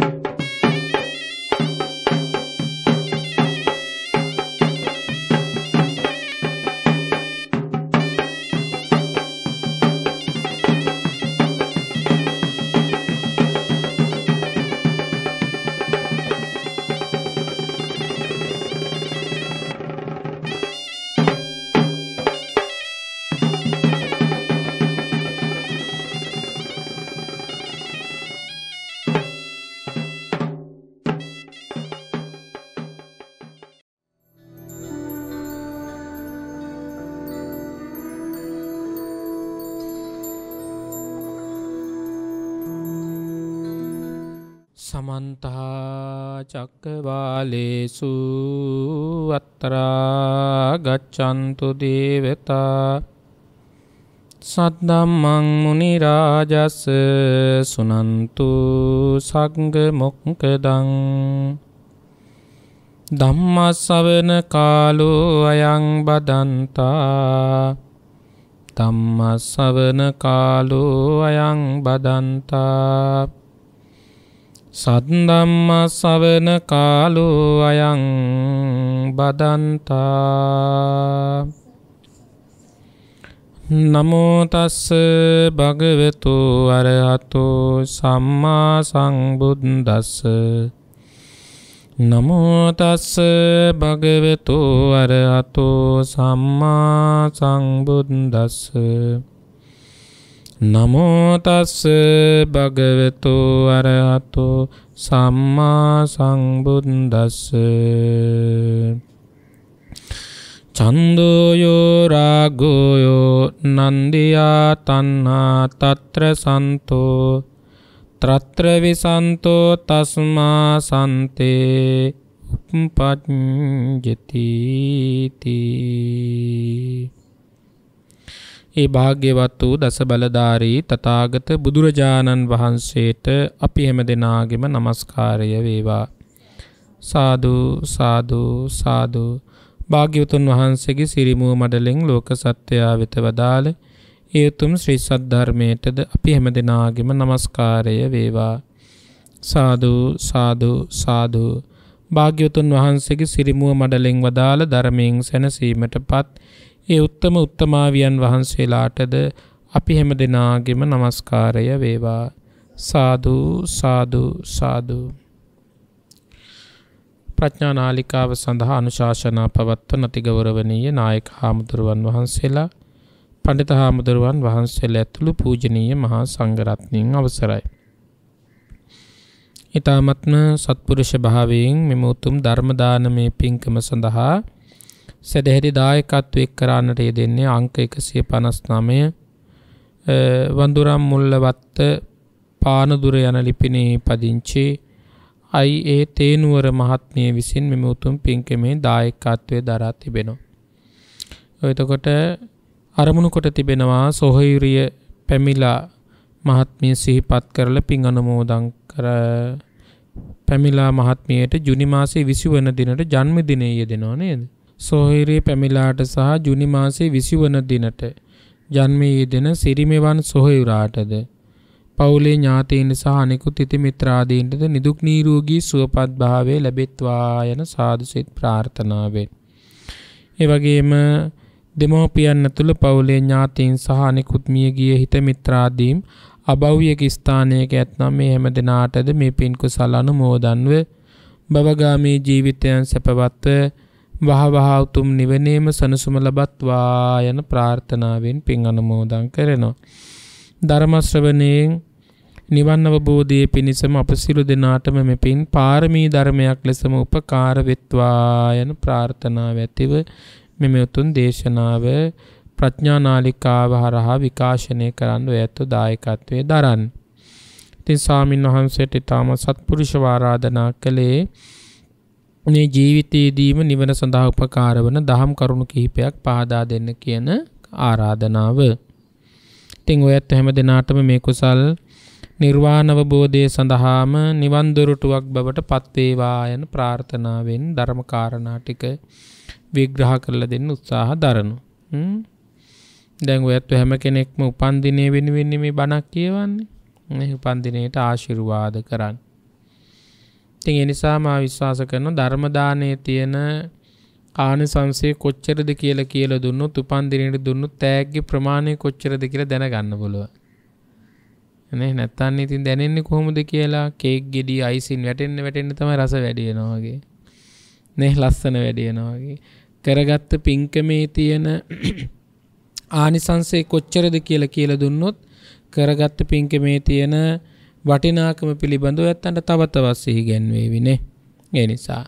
you සමන්තහා චක්කවාලේසු අත්තරා ගච්චන්තු දේවතා සද්දම්මං මුනිරාජස්ස සුනන්තු සංග මොක්කදං ධම්මස්සවන කාලෝ අයං බදන්තා ධම්මස්සවන කාලෝ අයං බදන්තා සද්දම්ම සවන කාලු අයං බදන්තා නමෝ තස්ස භගවතු අරහතු සම්මා සංබුද්දස්ස නමෝ තස්ස භගවතු අරහතු සම්මා සංබුද්දස්ස නමෝතස්ස භගවෙතු අරහතු සම්මා සංබුද්දස්ස චන්දෝයෝ රාගෝයෝ නන්දියා තන්හා තත්‍ර සන්තෝ ත්‍රත්‍ර විසන්තෝ තස්මා සන්තේ උපපජ්ජතිී ඒ භාග්‍යවත් වූ දස බලධාරී තථාගත බුදුරජාණන් වහන්සේට අපි හැම දෙනාගෙම নমස්කාරය වේවා. සාදු සාදු සාදු භාග්‍යවතුන් වහන්සේගේ සිරිමුව මඩලෙන් ලෝක සත්‍යයා වෙත වදාළ ඒ උතුම් ශ්‍රී සද්ධර්මයටද අපි හැම දෙනාගෙම নমස්කාරය වේවා සාදු සාදු සාදු භාග්‍යවතුන් වහන්සේගේ සිරිමුව මඩලෙන් වදාළ ධර්මයෙන් සැනසීමටපත් ඒ උත්තම උත්තමාවියන් වහන්සේලාටද අපි හැම දෙනාගෙම නමස්කාරය වේවා සාධූ සාධූ සාධූ. ප්‍රඥානාලිකාව සඳහා අනුශාසනා පවත්ව නතිගෞරවනීය නායක හාමුදුරුවන් වහන්සේලා පඬිත හාමුදුරුවන් වහන්සේලා ඇතුළු පූජනීය මහා සංඝරත්නයන් අවසරයි. ඊ타මත්ම සත්පුරුෂ භාවයෙන් මෙම උතුම් ධර්ම දානමේ පින්කම සඳහා සැදැහැරි දායකත්ව එක් කරන්නට යෙදෙන්නේ අංක එකසිය පනස්නමය වඳුරම් මුල්ලවත්ත පානදුර යන ලිපිනේ පදිංචි අයි ඒ තේනුවර මහත්මය විසින් මෙම උතුම් පින්කමේ දායකත්වය දරා තිබෙනවා. එතකොට අරමුණු කොට තිබෙනවා සොහයුරිය පැමිලා මහත්මිය සිහිපත් කරල පින් අනුමෝදං කර පැමිලා මහත්මියයට ජුනිමාසේ විසි වන දිනට ජන්ම දිනය යෙදෙනවා නේද. සොහොයුරිය පැමිලාට සහ ජුනි මාසේ 20 වන දිනට ජන්මයේ දෙන සිරිමෙවන් සොහොයුරාටද පවුලේ ඥාතීන් සහ අනෙකුත් ඉති මිත්‍රාදීන්ටද නිදුක් නිරෝගී සුවපත් භාවය ලැබෙත්වා යන සාදු සිත ප්‍රාර්ථනාවෙන් ඒ වගේම දෙමෝපියන් ඇතුළු පවුලේ ඥාතීන් සහ අනෙකුත් මියගිය හිත මිත්‍රාදීන් අභෞවියක ස්ථානයක ඇත්නම් මේ හැම දෙනාටද මේ පින් කුසල අනුමෝදන්ව භවගාමී ජීවිතයන් සැපවත්ව වහවහා උතුම් නිවනේම සනසුම ලබත්වා යන ප්‍රාර්ථනාවෙන් පින් අනුමෝදන් කරනවා. ධර්මශ්‍රවණයෙන් නිවන් අවබෝධයේ පිණිසම අප සිළු දෙනාටම මෙපින් පාරමී ධර්මයක් ලෙසම උපකාර වෙත්වා යන ප්‍රාර්ථනාව ඇතිව මෙම උතුම් දේශනාව ප්‍රඥානාලිකාව හරහා විකාශනය කරන්න ඇත්තු දායකත්වය දරන්න. ඉතින් ස්වාමින් වහන්සේට ඉතාම සත්පුරුෂ වාරාධනා කළේ මේ ජීවිතයේදීම නිවන සඳහා උපකාර වන දහම් කරුණු කිහිපයක් පහදා දෙන්න කියන ආරාධනාව. ඉතින් ඔයත් හැම දිනාටම මේ කුසල් නිර්වාණ අවබෝධය සඳහාම නිවන් දොරටුවක් බවට පත් වේවා යන ප්‍රාර්ථනාවෙන් ධර්ම කාරණා ටික විග්‍රහ කරලා දෙන්න උත්සාහ දරනවා. හ්ම්. දැන් ඔයත් හැම කෙනෙක්ම උපන් දිනේ වෙනුවෙන් මේ බණක් කියවන්නේ. මේ උපන් දිනේට ආශිර්වාද කරන්න. ඉතින් ඒ නිසා මා විශ්වාස කරනවා ධර්ම දානයේ තියෙන ආනිසංසය කොච්චරද කියලා කියලා දුන්නොත් උපන් දිනේට දුන්නොත් තෑග්ගේ ප්‍රමාණය කොච්චරද කියලා දැනගන්න පුළුවන්. නේ නැත්තම් ඉතින් දැනෙන්නේ කොහොමද කියලා කේක් ගෙඩි අයිසින් වැටෙන්න වැටෙන්න තමයි රස වැඩි වෙනවා වගේ. නේ ලස්සන වැඩි වෙනවා වගේ. කරගත්ත පින්කමේ තියෙන ආනිසංසය කොච්චරද කියලා කියලා දුන්නොත් කරගත්ත පින්කමේ තියෙන වටිනාකම පිළිබඳව ඇත්තන්ට තවත වස්සෙහි ගැන්වේවිනේ ඒ නිසා.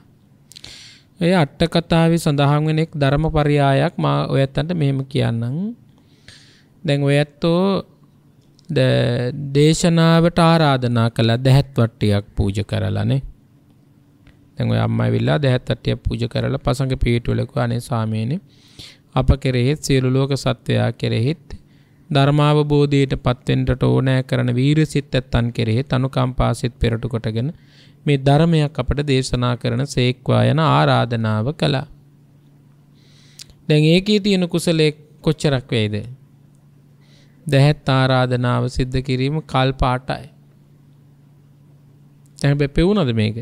ඔය අට්ට කතාවේ සඳහන් වෙන එක් ධර්ම පරියායක් මා ඔය ඇත්තන්ට මෙහෙම කියන්නම්. දැන් ඔය ඇත්තෝ දේශනාවට ආරාධනා කළා දැහැත් වට්ටියක් පූජ කරලානේ. දැන් ඔය අම්මා ඇවිල්ලා දැහැත් වට්ටියක් පූජ කරලා පසඟ පිටුලක අනේ සාමීනේ අප කෙරෙහිත් සියලු ලෝක සත්වයා කෙරෙහිත් ධර්මාවබෝධයට පත්වෙන්ට ඕනෑ කරන වීර සිත් ඇත්තන් කෙරෙහි තනුකම්පාසිත් පෙරටු කොටගෙන මේ ධර්මයක් අපට දේශනා කරන සේක්වා යන ආරාධනාව කළා. දැන් ඒකේ තියෙන කුසලයේ කොච්චරක් වෙයිද? දැහැත් ආරාධනාව සිද්ධ කිරීම කල් පාටයි. දැන් හැබැයි පෙවුනද මේක?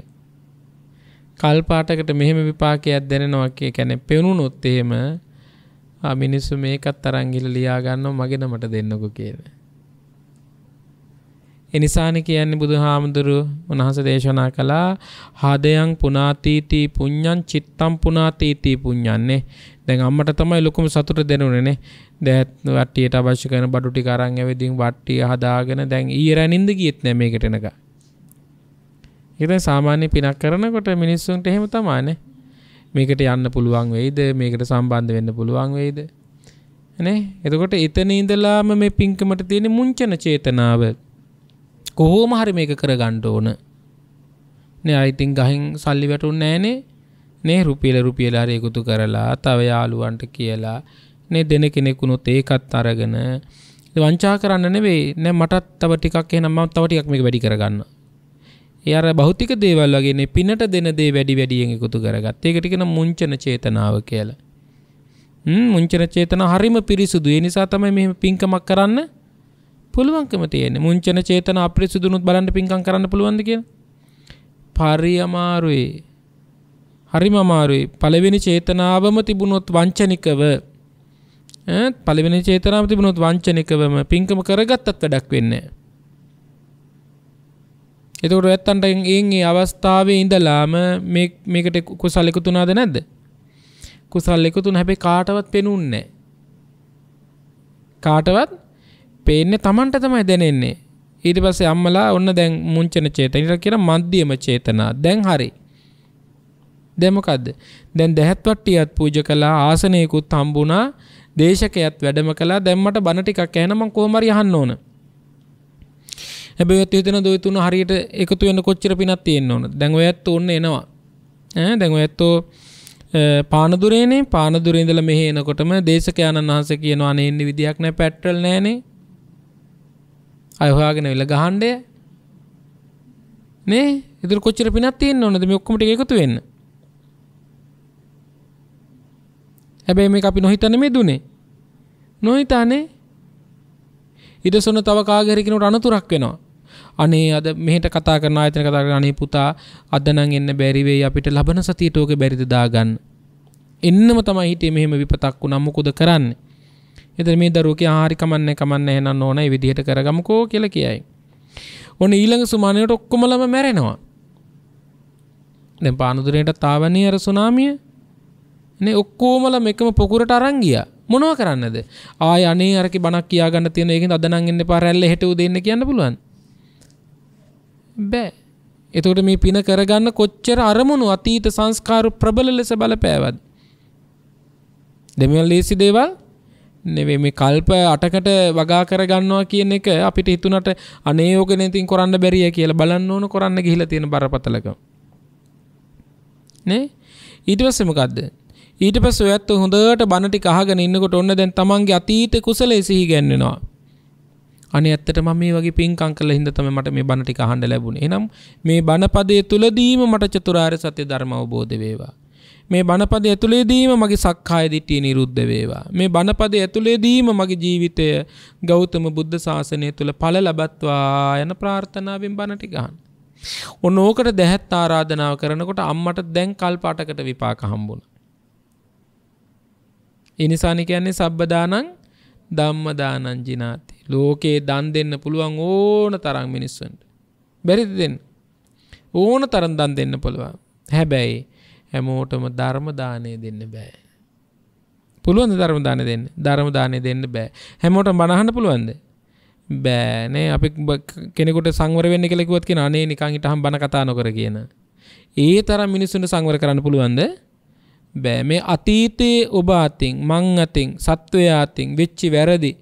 කල් පාටකට මෙහෙම විපාකයක් දැනෙනවා කියන්නේ පෙවුනොත් එහෙම මිනිස්සු මේකත් තරංගිල ලියාගන්න මගෙන මට දෙන්නකු කියන. එනිසාන කියන්නේ බුදු හාමුදුරු උණහස දේශනා කළා හදයන් පුනාතීතී පුං්ඥන් චිත්තම් පුනාතීතී පුං්ඥන්නේ දැන් අම්මට තමයි ලොකුම සතුට දෙනුනනේ දැත් වට්ටියට අවශ්‍ය කරන බඩුටි කරං ඇවිදින් වට්ටිය හදාගෙන දැන් ඊරැනින්ද ගියත් නෑ මේකටනක. ඉතින් සාමාන්‍ය පිනක් කරනකොට මිනිස්සුන්ට එහෙම තමානේ මේකට යන්න පුළුවන් වෙයිද මේකට සම්බන්ධ වෙන්න පුළුවන් වෙයිද නේ එතකොට එතන ඉඳලාම මේ පින්කමට තියෙන මුංචන චේතනාව කොහොම හරි මේක කරගන්න ඕන නේ අයිතින් ගහින් සල්ලි වැටුන්නේ නැහනේ නේ රුපියල රුපියල හරි එකතු කරලා තව යාළුවන්ට කියලා නේ දෙන කෙනෙකුනොත් ඒකත් අරගෙන වංචා කරන්න නෙවෙයි නෑ මටත් තව ටිකක් එහෙනම් මම තව ටිකක් මේක වැඩි කරගන්නවා එයාර භෞතික දේවල් වගේනේ පිනට දෙන දේ වැඩි වැඩියෙන් එකතු කරගත්. ඒකට කියන මුංචන චේතනාව කියලා. හ්ම් මුංචන චේතනාව හරිම පිරිසුදු. ඒ නිසා තමයි මෙහෙම පිංකමක් කරන්න පුළුවන්කම තියෙන්නේ. මුංචන චේතනාව අපිරිසුදුනොත් බලන්න පිංකම් කරන්න පුළුවන්ද කියලා? පරි අමාරුයි. හරිම අමාරුයි. පළවෙනි චේතනාවම තිබුණොත් වංචනිකව ඈ පළවෙනි චේතනාවම තිබුණොත් වංචනිකවම පිංකම කරගත්තත් වැඩක් වෙන්නේ නැහැ. එතකොට ඇත්තන්ට ඒන්ගේ අවස්ථාවේ ඉඳලාම මේකට කුසල් එකතුනාද නැද්ද කුසල් එකතුන හැබැයි කාටවත් පෙනුන්නේ කාටවත් පේන්නේ Tamanට තමයි දැනෙන්නේ ඊට පස්සේ අම්මලා ඔන්න දැන් මුංචන චේතන ඉතින් කියන මධ්‍යම චේතනා දැන් හරි දැන් මොකද්ද දැන් දැහත් වට්ටියත් පූජා කළා ආසනයකුත් හම්බුණා දේශකයත් වැඩම කළා දැන් මට බණ ටිකක් ඇහෙන මං කොහොම හරි අහන්න ඕන හැබැයි ඔයත් හිතන දොය තුන හරියට එකතු වෙන්න කොච්චර පිනක් තියෙන්න ඕන. දැන් ඔයත් ඕන්න එනවා. ඈ දැන් ඔයත්ෝ පානදුරේනේ පානදුර ඉඳලා මෙහෙ එනකොටම දේශකයන්න් වහන්සේ කියනවා අනේ එන්න විදියක් නැහැ පෙට්‍රල් නැහනේ. අය හොයාගෙන විල ගහන්නේ. නේ? ඒතර කොච්චර පිනක් තියෙන්න ඕනද මේ ඔක්කොම ටික එකතු වෙන්න? හැබැයි මේක අපි නොහිතන මේ දුනේ. නොහිතානේ ඉඩසොන තව කාගරිකනට අනතුරක් වෙනවා. අනේ අද මෙහෙට කතා කරන ආයතන කතා කරන අනේ පුතා අද නම් එන්න බැරි වෙයි අපිට ලබන සතියට ඕකේ බැරිද දාගන්න. එන්නම තමයි හිතේ මෙහෙම විපතක් වුණා මොකද කරන්නේ? එතන මේ දරුවෝ ආහාරි කමන්නේ කමන්නේ එහෙනම් ඕන ඒ විදිහට කරගමුකෝ කියලා කියයි. ඔන්න ඊළඟ සුමානයට ඔක්කොමලම මැරෙනවා. දැන් පානුදුරේට තාවන්නේ අර සුනාමිය නේ ඔක්කොමල මේකම පොකුරට අරන් ගියා. මොනව කරන්නද? ආය අනේ අරකේ බණක් කියා ගන්න තියෙන එකෙන් අද නම් එන්න පාරැල්ල හෙට උදේ ඉන්න කියන්න පුළුවන්. බෑ. එතකොට මේ පින කරගන්න කොච්චර අරමුණු අතීත සංස්කාර ප්‍රබල ලෙස බලපෑවද? දෙමළ ලේසි දේවල් නෙවෙයි මේ කල්ප 8කට වගා කරගන්නවා කියන එක අපිට හිතුණට අනේ යෝගනේ තින් කරන්න බැරිය කියලා බලන්න ඕන කරන්න ගිහිලා තියෙන බරපතලකම. නේ? ඊට පස්සේ මොකද්ද? ඊට පස්සේ ඔයත් හොඳට බණ ටික අහගෙන ඉන්නකොට ඔන්න දැන් තමන්ගේ අතීත කුසලයේ සිහි ගැන්වෙනවා. අනේ ඇත්තට මම මේ වගේ පින්කම් කළා හින්දා තමයි මට මේ බණ ටික අහන්න ලැබුණේ. එනම් මේ බණපදයේ තුලදීම මට චතුරාර්ය සත්‍ය ධර්ම අවබෝධ වේවා. මේ බණපදය ඇතුළේදීම මගේ සක්කාය දිට්ඨිය නිරුද්ධ වේවා. මේ බණපදය ඇතුළේදීම මගේ ජීවිතය ගෞතම බුද්ධ ශාසනය තුළ ඵල ලබත්වා යන ප්‍රාර්ථනාවෙන් බණ ටික අහන්න. ඔන්න ඕකට දැහැත් ආරාධනාව කරනකොට අම්මට දැන් කල්පාටකට විපාක හම්බුණා. ඒ නිසානේ කියන්නේ සබ්බදානං ධම්මදානං ජිනාති ලෝකයේ දන් දෙන්න පුළුවන් ඕන තරම් මිනිස්සුන්ට. බැරිද දෙන්න. ඕන තරම් දන් දෙන්න පුළුවන්. හැබැයි හැමෝටම ධර්ම දානය දෙන්න බෑ. පුළුවන් ධර්ම දානය දෙන්න. ධර්ම දානය දෙන්න බෑ. හැමෝටම බනහන්න පුළුවන්ද? බෑනේ අපි කෙනෙකුට සංවර වෙන්න කියලා කිව්වත් කියන අනේ නිකන් හිටහම් බන කතා නොකර කියන. ඒ තරම් මිනිස්සුන්ට සංවර කරන්න පුළුවන්ද? බෑ මේ අතීතයේ ඔබ අතින් මං අතින් සත්වයා අතින් වෙච්ච වැරදි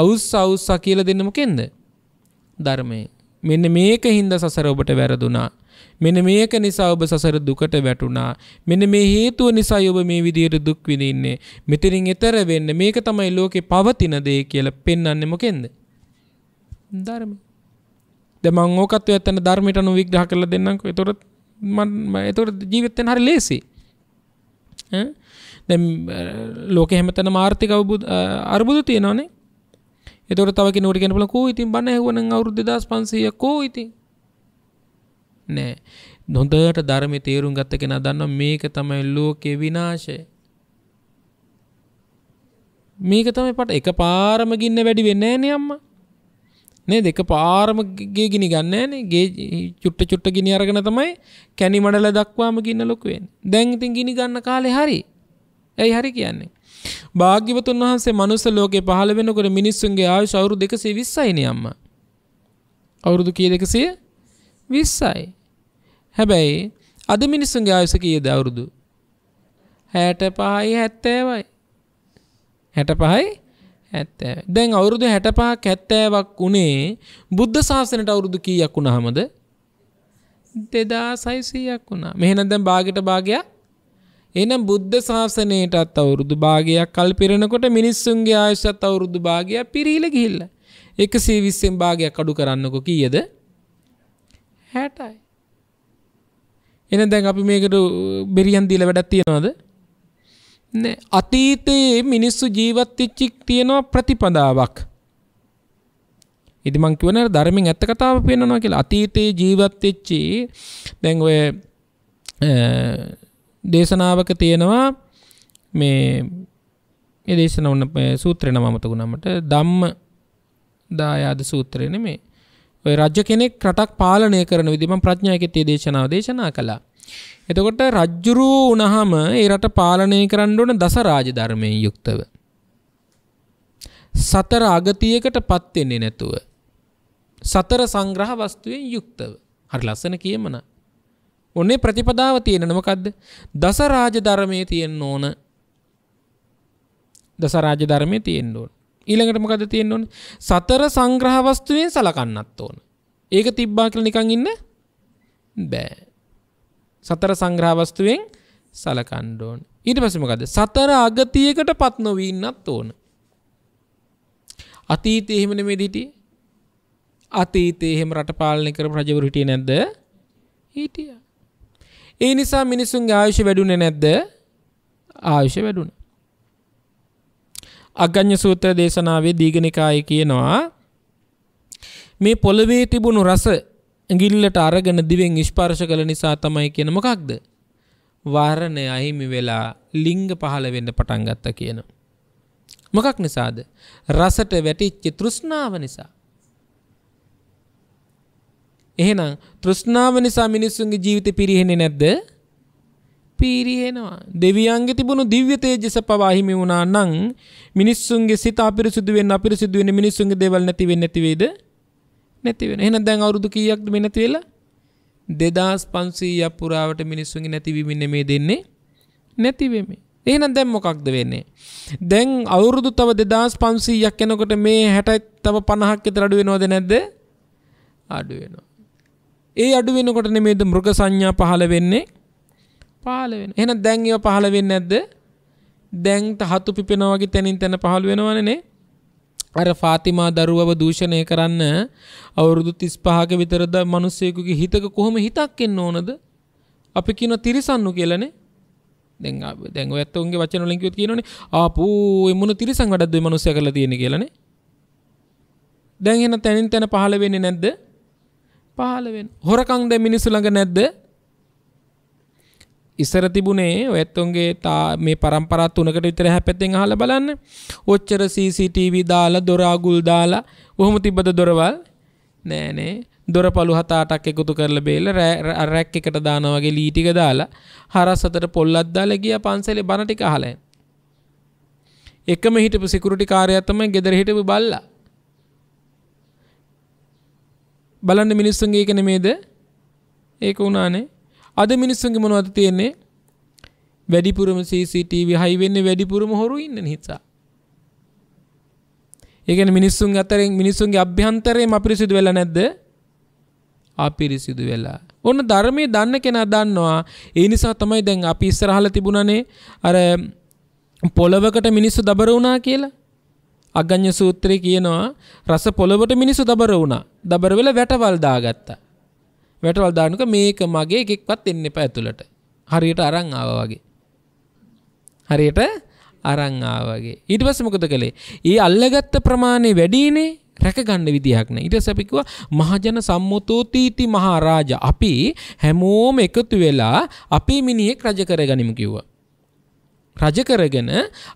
අවුස් අවුස්සා කියලා දෙන්න මොකෙන්ද? ධර්මයෙන්. මෙන්න මේක හින්දා සසර ඔබට වැරදුනා. මෙන්න මේක නිසා ඔබ සසර දුකට වැටුණා. මෙන්න මේ හේතුව නිසා ඔබ මේ විදියට දුක් විඳින්නේ. මෙතනින් එතර වෙන්න මේක තමයි ලෝකේ පවතින දේ කියලා පෙන්වන්නේ මොකෙන්ද? ධර්ම. දැන් මම ඕකත් ඔයත්තන ධර්මයට අනුව විග්‍රහ කරලා දෙන්නම්කෝ. ඒතොරත් මම ඒතොරත් ජීවිතෙන් හරි ලේසි. ඈ දැන් ලෝකේ හැමතැනම ආර්ථික අවබෝධ අර්බුද තියෙනවනේ. එතොට තවක නොට කෙනපල කෝ ඉතින් බන්න හවන අවුරුදු දස් පන්සය කෝ ඉති නෑ නොදට ධර්මය තේරුම් ගත්ත කෙන දන්න මේක තමයි ලෝකෙ විනාශය මේක තමයි පට එක පාරම ගින්න වැඩි වෙන්නේ නෑ අම්ම නේ දෙක පාරම ගේ ගිනි ගන්න නේ චුට්ට චුට්ට ගිනි අරගෙන තමයි කැනි මඩල දක්වාම ගින්න ලොකුවෙන් දැන් ඉතින් ගිනි ගන්න කාලේ හරි ඇයි හරි කියන්නේ භාග්‍යවතුන් වහන්සේ මනුස්ස ලෝකේ පහළ වෙනකොට මිනිස්සුන්ගේ ආයුෂ අවුරුදු 120යි නේ අම්මා. අවුරුදු කීයද 120යි. හැබැයි අද මිනිස්සුන්ගේ ආයුෂ කීයද අවුරුදු? 65යි 70යි. 65යි 70. දැන් අවුරුදු 65ක් 70ක් උනේ බුද්ධ ශාසනයට අවුරුදු කීයක් වුණාමද? 2600ක් වුණා. මෙහෙනම් දැන් භාගයට භාගයක් එනම් බුද්ධ ශාසනයටත් අවුරුදු භාගයක් කල් පිරෙනකොට මිනිස්සුන්ගේ ආයුෂත් අවුරුදු භාගයක් පිරීල ගිහිල්ල. 120න් භාගයක් අඩු කරන්නකො කීයද? 60යි. එන දැන් අපි මේකට බෙරියන් දීලා වැඩක් තියනවද? නෑ. අතීතයේ මිනිස්සු ජීවත් වෙච්ච තියෙනවා ප්‍රතිපදාවක්. ඉතින් මං කියවනේ ධර්මයෙන් ඇත්ත කතාව පෙන්නනවා කියලා. අතීතයේ ජීවත් වෙච්චි දැන් ඔය දේශනාවක තියෙනවා මේ මේ දේශන ඔන්න සූත්‍රෙන මතකුණමට දම්ම දායාද සූත්‍රයන මේ ඔය රජ්‍ය කෙනෙක් රටක් පාලනය කරන විදිම ප්‍රඥාකතේ දේශනාව දේශනා කළා. එතකොට රජ්ජුරූ උනහම ඒ රට පාලනය කරන්න ඕන දස රාජ ධර්මයෙන් යුක්තව. සතර අගතියකට පත්වෙන්නේ නැතුව. සතර සංග්‍රහ වස්තුවෙන් යුක්තව. හරි ලස්සන කියමනා. ඔන්නේ ප්‍රතිපදාව තියෙනන මොකද්ද? දසරාජ ධර්මයේ තියෙන්න ඕන. දසරාජ ධර්මයේ තියෙන්න ඕන. ඊළඟට මොකද්ද තියෙන්න ඕන? සතර සංග්‍රහ වස්තුවෙන් සලකන්නත් ඕන. ඒක තිබ්බා කියලා නිකන් ඉන්න බෑ. සතර සංග්‍රහ වස්තුවෙන් සලකන්න ඕන. ඊට පස්සේ මොකද්ද? සතර අගතියකටපත් නොවී ඉන්නත් ඕන. අතීතයේ එහෙම නෙමෙයිද හිටියේ? අතීතයේ එහෙම රට පාලනය කරපු රජවරු හිටියේ නැද්ද? හිටියා. ඒ නිසා මිනිසුන්ගේ ආයුෂ වැඩුණේ නැද්ද? ආයුෂ වැඩුණා. අග්ගඤ්ඤ සූත්‍ර දේශනාවේ දීඝනිකායේ කියනවා මේ පොළවේ තිබුණු රස ඇඟිල්ලට අරගෙන දිවෙන් ස්පර්ශ කළ නිසා තමයි කියන මොකක්ද? වර්ණය අහිමි වෙලා ලිංග පහළ වෙන්න පටන් ගත්තා කියන. මොකක් නිසාද? රසට වැටිච්ච තෘෂ්ණාව නිසා. එහෙනම් තෘෂ්ණාව නිසා මිනිස්සුන්ගේ ජීවිතේ පිරිහෙන්නේ නැද්ද? පිරිහෙනවා. දෙවියන්ගේ තිබුණු දිව්‍ය තේජස පවා හිමි වුණා නම් මිනිස්සුන්ගේ සිත අපිරිසුදු වෙන්න අපිරිසුදු වෙන්න මිනිස්සුන්ගේ දේවල් නැති වෙන්නේ නැති වේද? නැති වෙන. එහෙනම් දැන් අවුරුදු කීයක්ද මේ නැති වෙලා? 2500ක් පුරාවට මිනිස්සුන්ගේ නැතිවීම මේ දෙන්නේ නැති වෙමේ. එහෙනම් දැන් මොකක්ද වෙන්නේ? දැන් අවුරුදු තව 2500ක් යනකොට මේ 60යි තව 50ක් විතර අඩු වෙනවද නැද්ද? අඩු වෙනවා. ඒ අඩු වෙනකොට නෙමෙයිද මෘග සංඥා පහළ වෙන්නේ? පහළ වෙන. එහෙනම් දැන් ඒවා පහළ වෙන්නේ නැද්ද? දැන් හතු පිපෙනවා වගේ තැනින් තැන පහළ වෙනවනේ නේ. අර ෆාතිමා දරුවව දූෂණය කරන්න අවුරුදු 35ක විතරද මිනිස්සෙකුගේ හිතක කොහොම හිතක් එන්න ඕනද? අපි කියන තිරිසන්නු කියලානේ. දැන් දැන් ඔයත් උන්ගේ වචන වලින් කිව්වොත් කියනෝනේ ආපෝ එමුණු තිරිසන් වැඩක්ද මේ මිනිස්සයා කරලා තියෙන්නේ කියලානේ. දැන් එහෙනම් තැනින් තැන පහළ වෙන්නේ නැද්ද? පහලවෙන් හොරකං ද මිනිස්සු ළඟ නැද්ද ඉස්සර තිබුණේ ඔයත්තුන්ගේ තා මේ පරම්පරත් වනකට විතර හැපැත්තෙන් හල බලන්න ඔච්චර CCTV දාලා දොරාගුල් දාලා ඔහොම තිබද දොරවල් නෑනේ දොර පළු හතාටක් එකතු කරලා බේල රැක් එකට දාන වගේ ලීටික දාලා හරස් අතට පොල්ලක් දාලා ගියා පන්සලේ බණ ටික අහලා එකම හිටපු සිකුරිටි කාර්යයා තමයි ගෙදර හිටපු බල්ලා බලන්න මිනිස්සුන්ගේ එක නෙමේද? ඒක උනානේ. අද මිනිස්සුන්ගේ මොනවද තියෙන්නේ? වැඩිපුරම CCTV හයි වෙන්නේ වැඩිපුරම හොරු ඉන්න නිසා. ඒ කියන්නේ මිනිස්සුන් අතරින් මිනිස්සුන්ගේ අභ්‍යන්තරේම අපිරිසිදු වෙලා නැද්ද? අපිරිසිදු වෙලා. ඔන්න ධර්මයේ දන්න කෙනා දන්නවා. ඒ නිසා තමයි දැන් අපි ඉස්සරහලා තිබුණනේ අර පොළවකට මිනිස්සු දබර වුණා කියලා. අගඤ්‍ය සූත්‍රයේ කියනවා රස පොළවට මිනිස්සු දබර වුණා. දබර වෙලා වැටවල් දාගත්තා. වැටවල් දානක මේක මගේ එකෙක්වත් එන්න එපා ඇතුළට. හරියට අරන් ආවා වගේ. හරියට අරන් ආවා වගේ. ඊට පස්සේ මොකද කළේ? ඊ අල්ලගත්ත ප්‍රමාණය වැඩිනේ. රැකගන්න විදිහක් නෑ. ඊට පස්සේ අපි කිව්වා මහජන සම්මුතෝතීති මහරජා. අපි හැමෝම එකතු වෙලා අපි මිනිහෙක් රජ කරගනිමු කිව්වා. රජ කරගෙන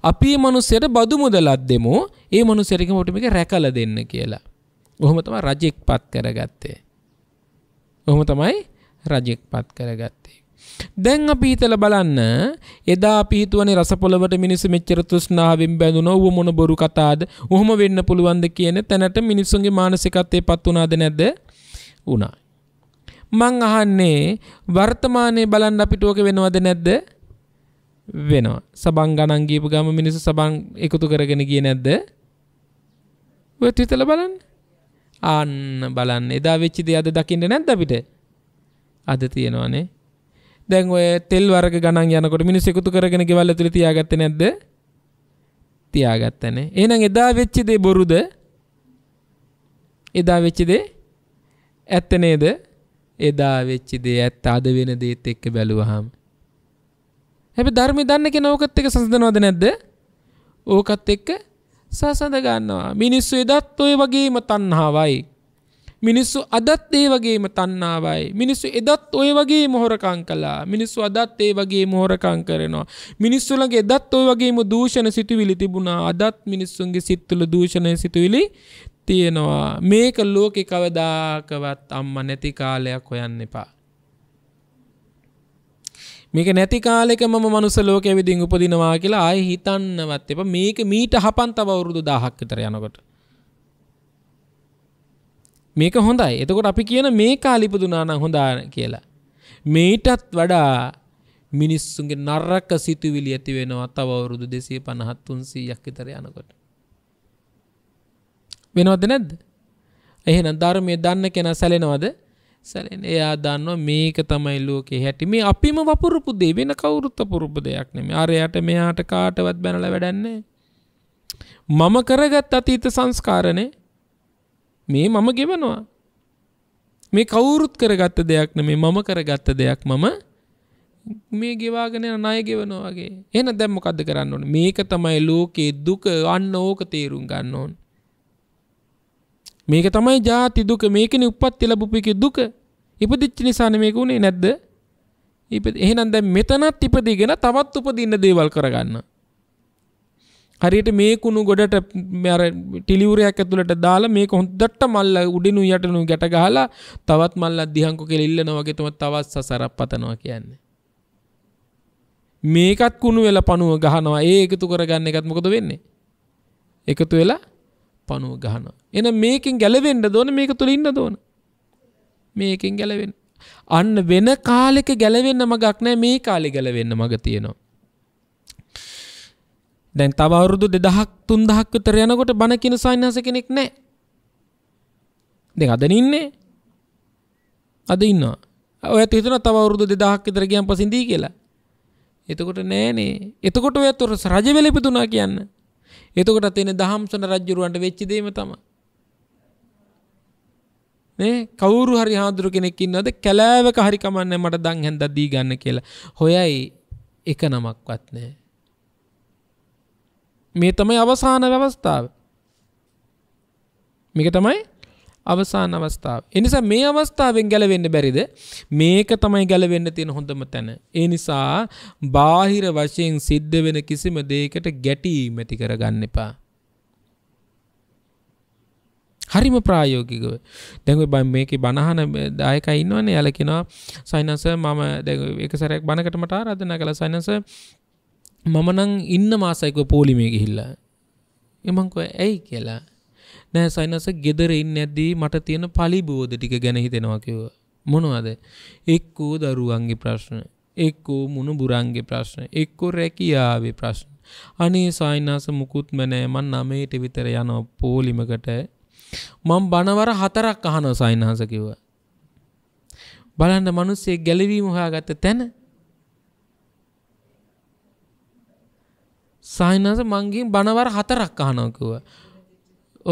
අපි මනුස්සයට බදු මුදලක් දෙමු. ඒ මනුස්සයට කිව්වොට මේක රැකලා දෙන්න කියලා. ඔහොම තමයි රජෙක්පත් කරගත්තේ. ඔහොම තමයි රජෙක්පත් කරගත්තේ. දැන් අපි හිතලා බලන්න එදා අපි හිතුවනේ රසපොළවට මිනිස්සු මෙච්චර තෘෂ්ණාවෙන් බැඳුණා ඌ මොන බොරු කතාද උහුම වෙන්න පුළුවන්ද කියන තැනට මිනිස්සුන්ගේ මානසිකත්වයටපත් උනාද නැද්ද උනා මං අහන්නේ වර්තමානයේ බලන්න අපිට ඕක වෙනවද නැද්ද වෙනවා. සබන් ගණන් ගීපු ගම මිනිස්සු සබන් එකතු කරගෙන ගියේ නැද්ද? ඔයත් හිතලා බලන්න. අන්න බලන්න. එදා වෙච්ච දේ අද දකින්නේ නැද්ද අපිට? අද තියෙනවානේ. දැන් ඔය තෙල් වර්ග ගණන් යනකොට මිනිස්සු එකතු කරගෙන ගෙවල් ඇතුලේ තියාගත්තේ නැද්ද? තියාගත්තනේ. එහෙනම් එදා වෙච්ච දේ බොරුද? එදා වෙච්ච දේ ඇත්ත නේද? එදා වෙච්ච දේ ඇත්ත අද වෙන දේත් එක්ක බැලුවහම හැබ ධර්ම දන්න කෙන ඕකත් එක සඳනවද නැද්ද ඕකත් එක්ක සසඳ ගන්නවා මිනිස්සු එදත් ඔය වගේම තන්හාවයි මිනිස්සු අදත් ඒ වගේම තන්නාවයි මිනිස්සු එදත් ඔය වගේ මොහොරකං කලා මිනිස්සු අදත් ඒ වගේ මොහොරකං කරනවා මිනිස්සුලගේ එදත් ඔය වගේම දූෂණ සිතුවිලි තිබුණා අදත් මිනිස්සුන්ගේ සිත්තුල දූෂණය සිතුවිලි තියෙනවා මේක ලෝකෙ කවදාකවත් අම්ම නැති කාලයක් හොයන්න එපා මේක නැති කාලෙක මම මනුස්ස ලෝකයේ විදිහින් උපදිනවා කියලා ආයෙ හිතන්නවත් එපා. මේක මීට හපන් තව අවුරුදු 1000ක් විතර යනකොට. මේක හොඳයි. එතකොට අපි කියන මේ කාලෙ ඉපදුනා නම් හොඳා කියලා. මේටත් වඩා මිනිස්සුන්ගේ නරක සිතුවිලි ඇති වෙනවා තව අවුරුදු 250 300ක් විතර යනකොට. වෙනවද නැද්ද? එහෙනම් ධර්මයේ දන්න කෙනා සැලෙනවද? සැලෙන් එයා දන්න මේක තමයි ලෝකෙ හැටි මේ අපිම වපුරපු දේ වෙන කවුරුත් අපුරුපු දෙයක් නෙමෙයි. අරයට මෙයාට කාටවත් බැනලා වැඩන්නේ මම කරගත් අතීත සංස්කාරනේ මේ මම ගෙවනවා. මේ කවුරුත් කරගත්ත දෙයක් නෙමෙයි මම කරගත්ත දෙයක් මම මේ ගෙවාගෙන යන ණය ගෙවනවා වගේ. එහෙනම් දැන් මොකද්ද කරන්න ඕනේ? මේක තමයි ලෝකේ දුක. අන්න ඕක තේරුම් ගන්න ඕනේ. මේක තමයි ජාති දුක මේකනේ උප්පත්ති ලැබුපේකේ දුක ඉපදිච්ච නිසානේ මේක උනේ නැද්ද එහෙනම් දැන් මෙතනත් ඉපදීගෙන තවත් උපදින්න දේවල් කරගන්න හරියට මේ කුණු ගොඩට අර ටිලිවුරයක් ඇතුළට දාලා මේක හොඳට මල්ල උඩිනු යටනු ගැට ගහලා තවත් මල්ල දිහංකු කියලා ඉල්ලනවා වගේ තමයි තවත් සසරක් පතනවා කියන්නේ මේකත් කුණු වෙලා පණුව ගහනවා ඒ එකතු කරගන්න එකත් මොකද වෙන්නේ එකතු වෙලා පණුව ගහන. එන මේකින් ගැලවෙන්න දෝන මේක තුළ ඉන්න දෝන. මේකින් ගැලවෙන්න. අන්න වෙන කාලෙක ගැලවෙන්න මගක් නෑ මේ කාලෙ ගැලවෙන්න මග තියෙනවා. දැන් තවරුදු දෙදහක් තුන්දහක් විතර යනකොට බණකින සයින්හස කෙනෙක් නෑ. දෙ අදන ඉන්නේ අද ඉන්නවා. ඔය තිතන තවරුදු දෙදහක් විතර ගියන් පසිදී කියලා. එතකොට නෑනේ එතකොට ඔයතුර රජවෙලපිතුනා කියන්න. එතකොට තියෙන දහම්සන රජුරවන්ට වෙච්ච දෙයම තමයි. නේ කවුරු හරි හාමුදුරු කෙනෙක් ඉන්නවද කැලෑවක හරි කමන්නේ මට දන් හැන්දක් දී ගන්න කියලා. හොයයි එක නමක්වත් නැහැ. මේ තමයි අවසාන අවස්ථාව. මේක තමයි අවසාන අවස්ථාව. එනිසා මේ අවස්ථාවෙන් ගැලවෙන්න බැරිද මේක තමයි ගැලවෙන්න තියෙන හොඳම තැන. ඒ නිසා බාහිර වශයෙන් සිද්ධ වෙන කිසිම දෙයකට ගැටීම් ඇති කරගන්න එපා. හරිම ප්‍රායෝගිකව දැන් ඔය බන් මේකේ බනහන දායකයි ඉන්නවනේ යාලා කියනවා සයිනස මම දැන් එක සැරයක් බනකට මට ආරාධනා කළා සයිනස මම නම් ඉන්න මාසයක පොලිමේ ගිහිල්ලා එමං කිව්වා ඇයි කියලා නෑ සයිනස ගෙදර ඉන්න ඇද්දී මට තියෙන පලිබෝධ ටික ගැන හිතෙනවා කිව්වා. මොනවද? එක්කෝ දරුවන්ගේ ප්‍රශ්න, එක්කෝ මුණුබුරන්ගේ ප්‍රශ්න, එක්කෝ රැකියාවේ ප්‍රශ්න. අනේ සයිනස මුකුත්ම නෑ මං 9ට විතර යන පොලිමකට මං බනවර හතරක් අහනවා සයිනස කිව්වා. බලන්න මිනිස්සේ ගැලවීම හොයාගත්ත තැන සයිනස මංගෙන් බනවර හතරක් අහනවා කිව්වා.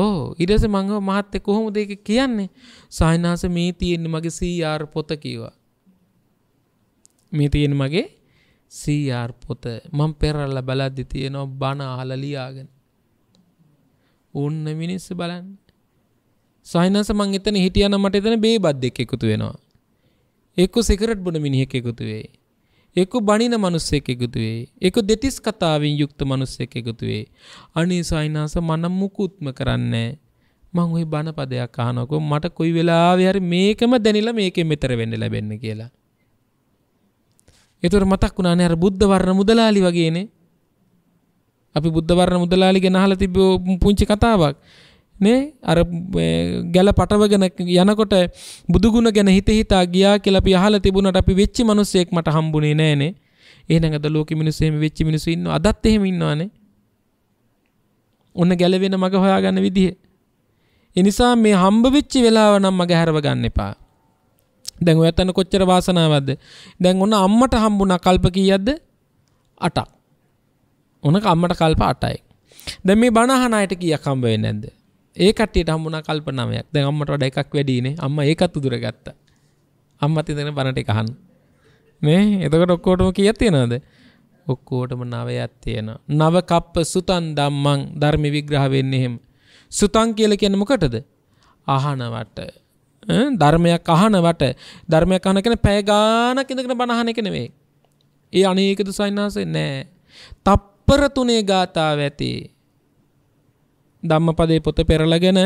ඕ ඉරස මංව මහත්ත කොහොම දෙක කියන්නේ සාහිනාස මේ තියෙන මගේ සීආර් පොත කීවා මේ තියෙන මගේ සීආර් පොත මං පෙරල්ල බලද්දි තියෙනවා බණ අහලා ලියාගෙන ඔන්න මිනිස්ස බලන්න සාහිනාස මං එතන හිටියනම් මට එතන බේබත් දෙක එකතු වෙනවා එක්ක සිගරට් බොන මිනිහෙක් එකතු වෙයි එක බනින මනුස්සෙක් එකතු වේ. එක දෙතිස් කතාවෙන් යුක්ත මනුස්සෙක් එකතු වේ. අනේ සයිනාස මනම් මුකුත්ම කරන්නේ මං ওই බනපදයක් අහනකො මට කොයි වෙලාවෙ හරි මේකම දැනිලා මේකෙන් මෙතර වෙන්න ලැබෙන්න කියලා. ඒතර මතක් වුණානේ අර බුද්ධ වර්ණ මුදලාලි වගේනේ. අපි බුද්ධ වර්ණ මුදලාලි ගැන අහලා තිබ්බ පුංචි කතාවක්. නේ අර ගැල පටවගෙන යනකොට බුදුගුණ ගැන හිත හිතා ගියා කියලා අපි අහලා තිබුණාට අපි වෙච්ච මිනිස්සෙක් මට හම්බුනේ නෑනේ. එහෙනම් අද ලෝකෙ මිනිස්සු එහෙම වෙච්ච මිනිස්සු ඉන්නවා. අදත් එහෙම ඉන්නවානේ. ඔන්න ගැලවෙන මග හොයාගන්න විදිහ. ඒ නිසා මේ හම්බ වෙච්ච වෙලාව නම් මග හැරව ගන්න එපා. දැන් ඔය අතන කොච්චර වාසනාවක්ද? දැන් ඔන්න අම්මට හම්බුණා කල්ප කීයක්ද? 8ක්. ඔන්න අම්මට කල්ප 8යි. දැන් මේ බණ අහන අයට කීයක් හම්බ වෙන්නේ නැද්ද? ඒකට හම්මුණ කල්පනමයක් දැ අම්මට වඩ එකක් වැඩීනේ අම්ම ඒකත් දුර ගත්ත අම්මති දෙන පණට එකහන් මේ එතකට ඔක්කෝටම කිය තියෙනද ඔක්කෝටම නවයත් තියෙන නව කප්ප සුතන් දම්මං ධර්මි විග්‍රහ වෙන්න එහෙම සුතන් කියල කියන්න මොකටද අහනවට ධර්මයක් අහනවට ධර්මයක් අහන කෙන පැගාන කෙනකට බණහන කෙනවේ ඒ අනේකතු සයින්නාසේ නෑ තප්පර තුනේ ගාථාව ඇති ධම්මපදේ පොත පෙරලගෙන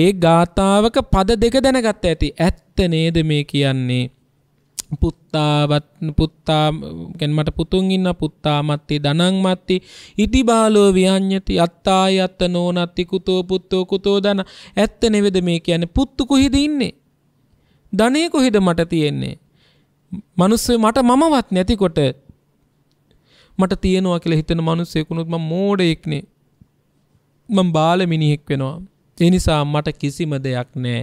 ඒ ගාථාවක පද දෙක දැනගත්ත ඇති. ඇත්ත නේද මේ කියන්නේ? පුත්තාවත් පුත්තා ගැන මට පුතුන් ඉන්න පුත්තා මත්ති දනං මත්ති ඉතිබාලෝ විඤ්ඤති අත්තාය අත්ත නෝනත්ති කුතෝ පුත්තෝ කුතෝ දන ඇත්ත නෙවෙද මේ කියන්නේ පුත්තු කොහෙද ඉන්නේ ධනෙ කොහෙද මට තියෙන්නේ මිනිස්සු මට මමවත් නැතිකොට මට තියනවා කියලා හිතන මිනිස්සෙකුනුත් මම මෝඩයෙක්නේ මම බාල මිනිහෙක් වෙනවා. ඒ නිසා මට කිසිම දෙයක් නෑ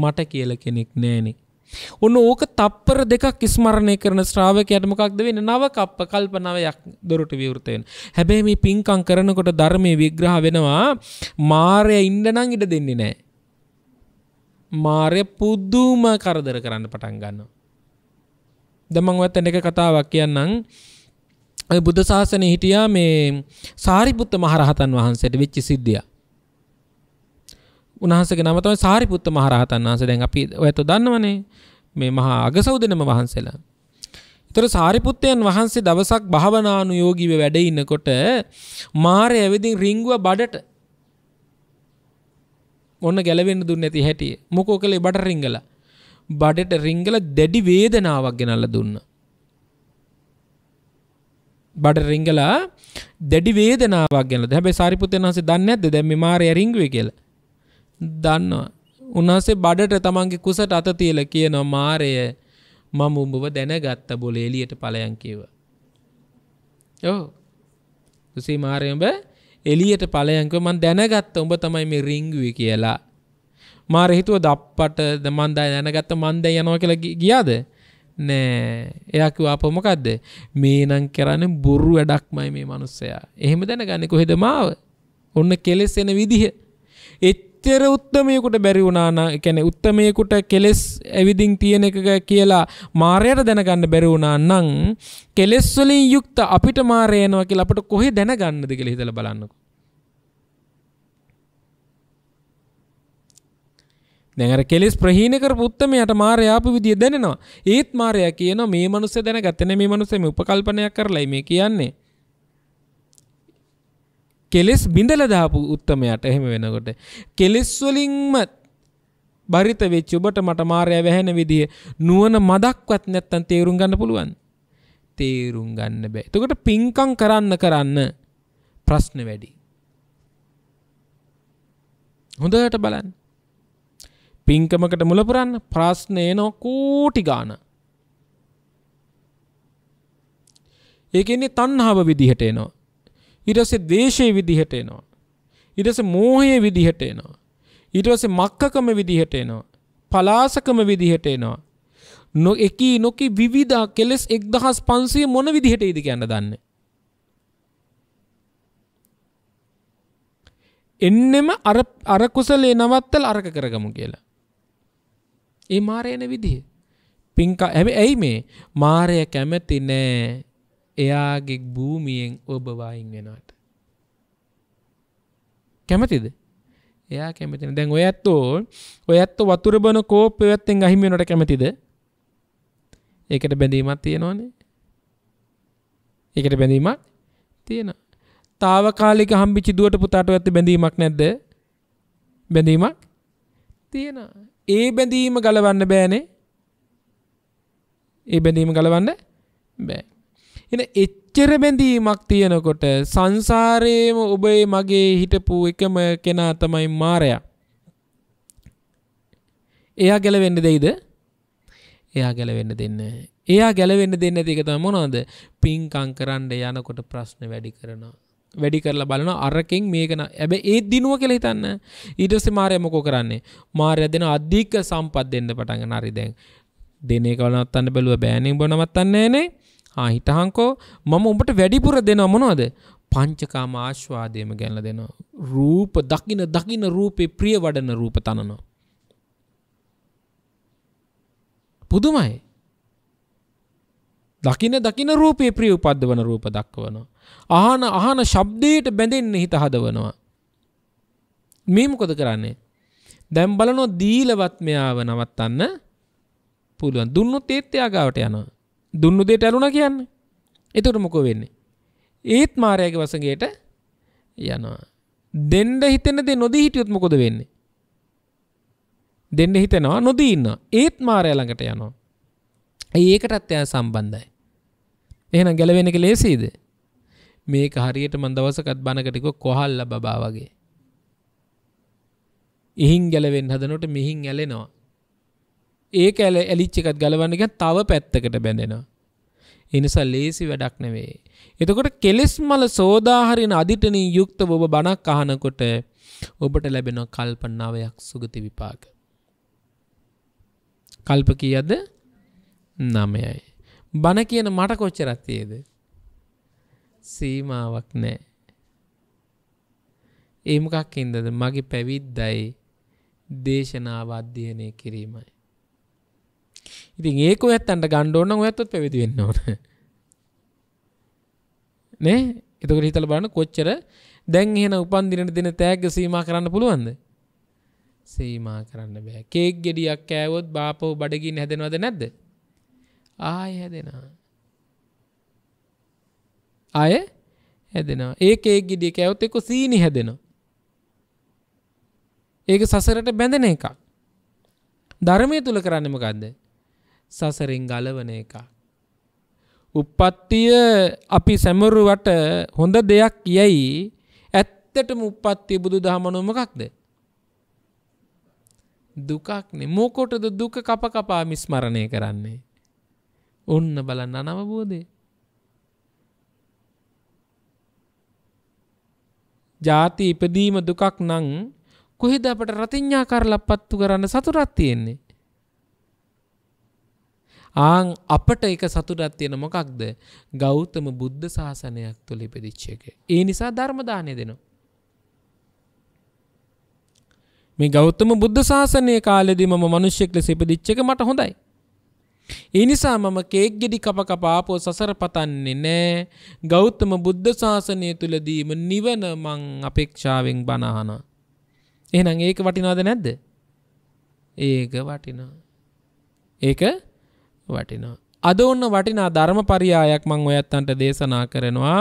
මට කියල කෙනෙක් නෑනෙ. ඔන්න ඕක තප්පර දෙකක් ඉස්මරණය කරන ශ්‍රාවකයටමකක්ද වෙන නව කප්ප කල්පනවයක් දොරට විවෘතයෙන්. හැබැයි මේ පින්කං කරනකොට ධර්මය විග්‍රහ වෙනවා මාරය ඉන්ඩනං ඉට දෙන්නේ නෑ. මාරය පුද්දුම කරදර කරන්න පටන් ගන්න. දමං ඇත්තන එක කතාවක් කියන්නම් බුද්ධ ශාසනය හිටියා මේ සාරිපුත්ත මහරහතන් වහන්සේට වෙච්චි සිද්ධිය. උන්වහන්සේගේ නම තමයි සාරිපුත්ත මහරහතන් වහන්සේ. දැන් අපි ඔයත් දන්නවනේ මේ මහා අගසවුදෙනම වහන්සේලා. ඒතර සාරිපුත්තයන් වහන්සේ දවසක් භාවනානුයෝගීව වැඩ ඉන්නකොට මාරය ඇවිදින් රිංගුව බඩට ඔන්න ගැලවෙන්න දුන්නේ නැති හැටි. මොකෝ කළේ බඩ රිංගලා. බඩට රිංගලා දැඩි වේදනාවක් ගෙනල්ලා දුන්නා. බඩ රිංගලා දැඩි වේදනාවක් ගැන හැබැයි සාරිපුත්‍රයන් වහන්සේ දන්නේ නැද්ද දැන් මේ මාරය රිංගුවේ කියලා? දන්නවා. උන්වහන්සේ බඩට තමන්ගේ කුසට අත තියලා කියනවා මාරය මම උඹව දැනගත්ත බොල එළියට ඵලයන් කියවා. ඔව්. උසී මාරය උඹ එළියට ඵලයන් කිව්ව මම දැනගත්ත උඹ තමයි මේ රිංගුවේ කියලා. මාර හිතුව දප්පට මන් දැනගත්ත මන් දැන් යනවා කියලා ගියාද? නෑ එයකිවා පොමකක්ද මේ නං කරන්න බොරු වැඩක්මයි මේ මනුස්සයා එහෙම දැන ගන්න කොහෙද මාව ඔන්න කෙලෙස් එන විදිහ එච්චර උත්තමයකුට බැරි වුණාන කැන උත්තමයකුට කෙලෙස් ඇවිදිං තියෙන එක කියලා මාරයට දැනගන්න බැරි වුණා නං කෙලෙස්වලින් යුක්ත අපිට මාරයනවා කියලා අපට කොහෙ දැනගන්නද කියලා හිතල බලන්නකෝ දැඟර කෙලෙස් ප්‍රහීන කරපු උත්තමයාට මාරයාපු විදිය දැනෙනවා. ඒත් මාරයා කියනවා මේ මනුස්සය දැනගත්තේ මේ මනුස්සය මේ උපකල්පනයක් කරලයි මේ කියන්නේ. කෙලෙස් බිඳලා දාපු උත්තමයාට එහෙම වෙනකොට කෙලෙස් වලින්ම බරිත වෙච්ච ඔබට මට මාරයා වැහෙන විදිය නුවණ මදක්වත් නැත්තම් තේරුම් ගන්න පුළුවන්. තේරුම් ගන්න බෑ. එතකොට පිංකම් කරන්න කරන්න ප්‍රශ්න වැඩි. හොඳට බලන්න. පින්කමකට මුලපුරන්න ප්‍රශ්නය නෝ කෝටි ගාන. ඒකෙන්නේ තන්හාව විදිහට එනවා. ඉරස දේශය විදිහට එනවා. ඉරස මෝහය විදිහට එනවා. ඉටවස මක්කකම විදිහට එනවා. පලාසකම විදිහට එනවා. නො එකී නොකි විවිධා කෙලෙස් එක්දහස් පන්සේ මොන විදිහට ඉදි කියන්න දන්න. එන්නෙම අරකුසලේ නවත්තල් අරක කරගමු කියලා. ඒ මාරයන විදිහ. පින්ක ඇම ඇයි මේ මාරය කැමැති නෑ එයාගේ භූමියෙන් ඔබවායින් වෙනට. කැමතිද එයා කැමතින දැන් ඔය ඇත්තෝ ඔය ඇත්ත වතුර බන කෝප ඇත්තෙන් අහිමිනට කැමතිද ඒකට බැඳීමත් තියෙනවානේ ඒකට බැඳීමක් තියෙන තාවකාලික හම්බිචි දුවට පුතාට ඇත්ත බැඳීමක් නැද්ද බැඳීමක් තියෙනවා ඒ බැඳීම ගලවන්න බෑනේ ඒ බැඳීම ගලවන්න බෑ එන එච්චර බැඳීමක් තියෙනකොට සංසාරයේම ඔබේ මගේ හිටපු එකම කෙනා තමයි මාරයා එයා ගැලවෙන්න දෙයිද එයා ගැලවෙන්න දෙන්න එයා ගැලවෙන්න දෙන්න ඇති එක තමයි මොනවද පින්කම් කරන්න යනකොට ප්‍රශ්න වැඩි කරනවා වැඩි කරලා බලන අරකෙන් මේකන ඇබ ඒ දිනුව කෙළ හිතන්න ඊටස මාරය මොකෝ කරන්නේ මාරය දෙන අධික සම්පත් දෙන්න පටග නරි දැන් දෙන කවනත්තන්න බැලුව බෑනෙන් බොනවත්තන්නේ නේ හිතහංකෝ මම උඹට වැඩිපුර දෙනවා මොනවද පංචකාම ආශ්වාදයම ගැල්ල දෙනවා. රූප දකින දකින රූපේ ප්‍රිය වඩන රූප තනනවා. පුදුමයි. දකින දකින රූපේ ප්‍රිය උපද්ද වන රූප දක්වනවා. ආහන අහන ශබ්දයට බැඳෙන්න හිත හදවනවා. මේ මොකද කරන්නේ? දැන් බලනෝ දීලවත් මෙයාව නවත්තන්න පුළුවන්. දුන්නොත් ඒත් එයා ගාවට යනවා. දුන්නු දෙයට ඇලුනා කියන්නේ. එතකොට මොකෝ වෙන්නේ? ඒත් මායාගේ වසඟයට යනවා. දෙන්න හිතෙන දේ නොදී හිටියොත් මොකද වෙන්නේ? දෙන්න හිතෙනවා නොදී ඉන්නවා. ඒත් මායාව ළඟට යනවා. ඒකටත් එයා සම්බන්ධයි. එහෙනම් ගැලවෙන එක ලේසියිද? මේක හරියට මන් දවසකත් බනකටිකො කොහල්ල බබා වගේ. ඉහින් ගැලවෙන් හදනොට මිහින් ඇලෙනවා. ඒක ඇල ඇලිච්චකත් ගලවන්න එක තව පැත්තකට බැඳෙනවා. එනිසා ලේසි වැඩක් නෙවේ. එතකොට කෙලෙස් මල සෝදාහරින අධිටනී යුක්ත ඔබ බණක් අහනකොට ඔබට ලැබෙන කල්පනාවයක් සුගති විපාක. කල්ප කියද නමයයි. බණ කියන මට කොච්චරත්තයේද. සීමාවක් නෑ. ඒමකක් ඉදද මගේ පැවිද්දයි දේශනාව අධ්‍යයනය කිරීමයි. ඉතින් ඒක ඇත්තන්ට ගණ්ඩෝන්න ඔයත්තුත් පැවිදිවෙන්න ඕන. නෑ එතකට හිතල බන්න කොච්චර දැන් එහෙන උපන්දිනට දෙන තෑග සීමා කරන්න පුළුවන්ද. සීමා කරන්න බෑ කේක් ගෙඩියක් කෑවොත් බාපෝ බඩගින් හැදෙනවද නැද්ද. ආය හැදෙනවා. අය හැදෙනවා ඒක ඒ ගෙඩිය කෑවොත් එක්ක සීනි හැදෙනවා ඒක සසරට බැඳෙන එකක් ධර්මය තුල කරන්නේ මොකද්ද සසරෙන් ගලවන එකක් උප්පත්තිය අපි සැමරුවට හොඳ දෙයක් කියයි ඇත්තටම උප්පත්තිය බුදුදහම මොකක්ද දුකක්නේ මොකටද දුක කප කපා මිස්මරණය කරන්නේ ඔන්න බලන්න අනවබෝධය ಜಾති ඉපදීම දුකක් නම් කොහෙද අපට රතිඤ්ඤා කරලා පත්තු කරන්න සතුටක් තියෙන්නේ? ආන් අපට එක සතුටක් තියෙන මොකක්ද? ගෞතම බුද්ධ ශාසනයක් තුළ ඉපදිච්ච එක. ඒ නිසා ධර්ම දාණය දෙනවා. මේ ගෞතම බුද්ධ ශාසනයේ කාලෙදී මම මිනිස්සෙක් ලෙස ඉපදිච්ච එක මට හොඳයි. ඒ නිසා මම කේක් ගෙඩි කප කප ආපෝ සසර පතන්නේ නෑ. ගෞතම බුද්ධ ශාසනය තුලදීම නිවන මං අපේක්ෂාවෙන් බණ අහනවා. එහෙනම් ඒක වටිනවද නැද්ද? ඒක වටිනවා. ඒක වටිනවා. අද ඔන්න වටිනා ධර්මපරියායක් මම ඔයත්තන්ට දේශනා කරනවා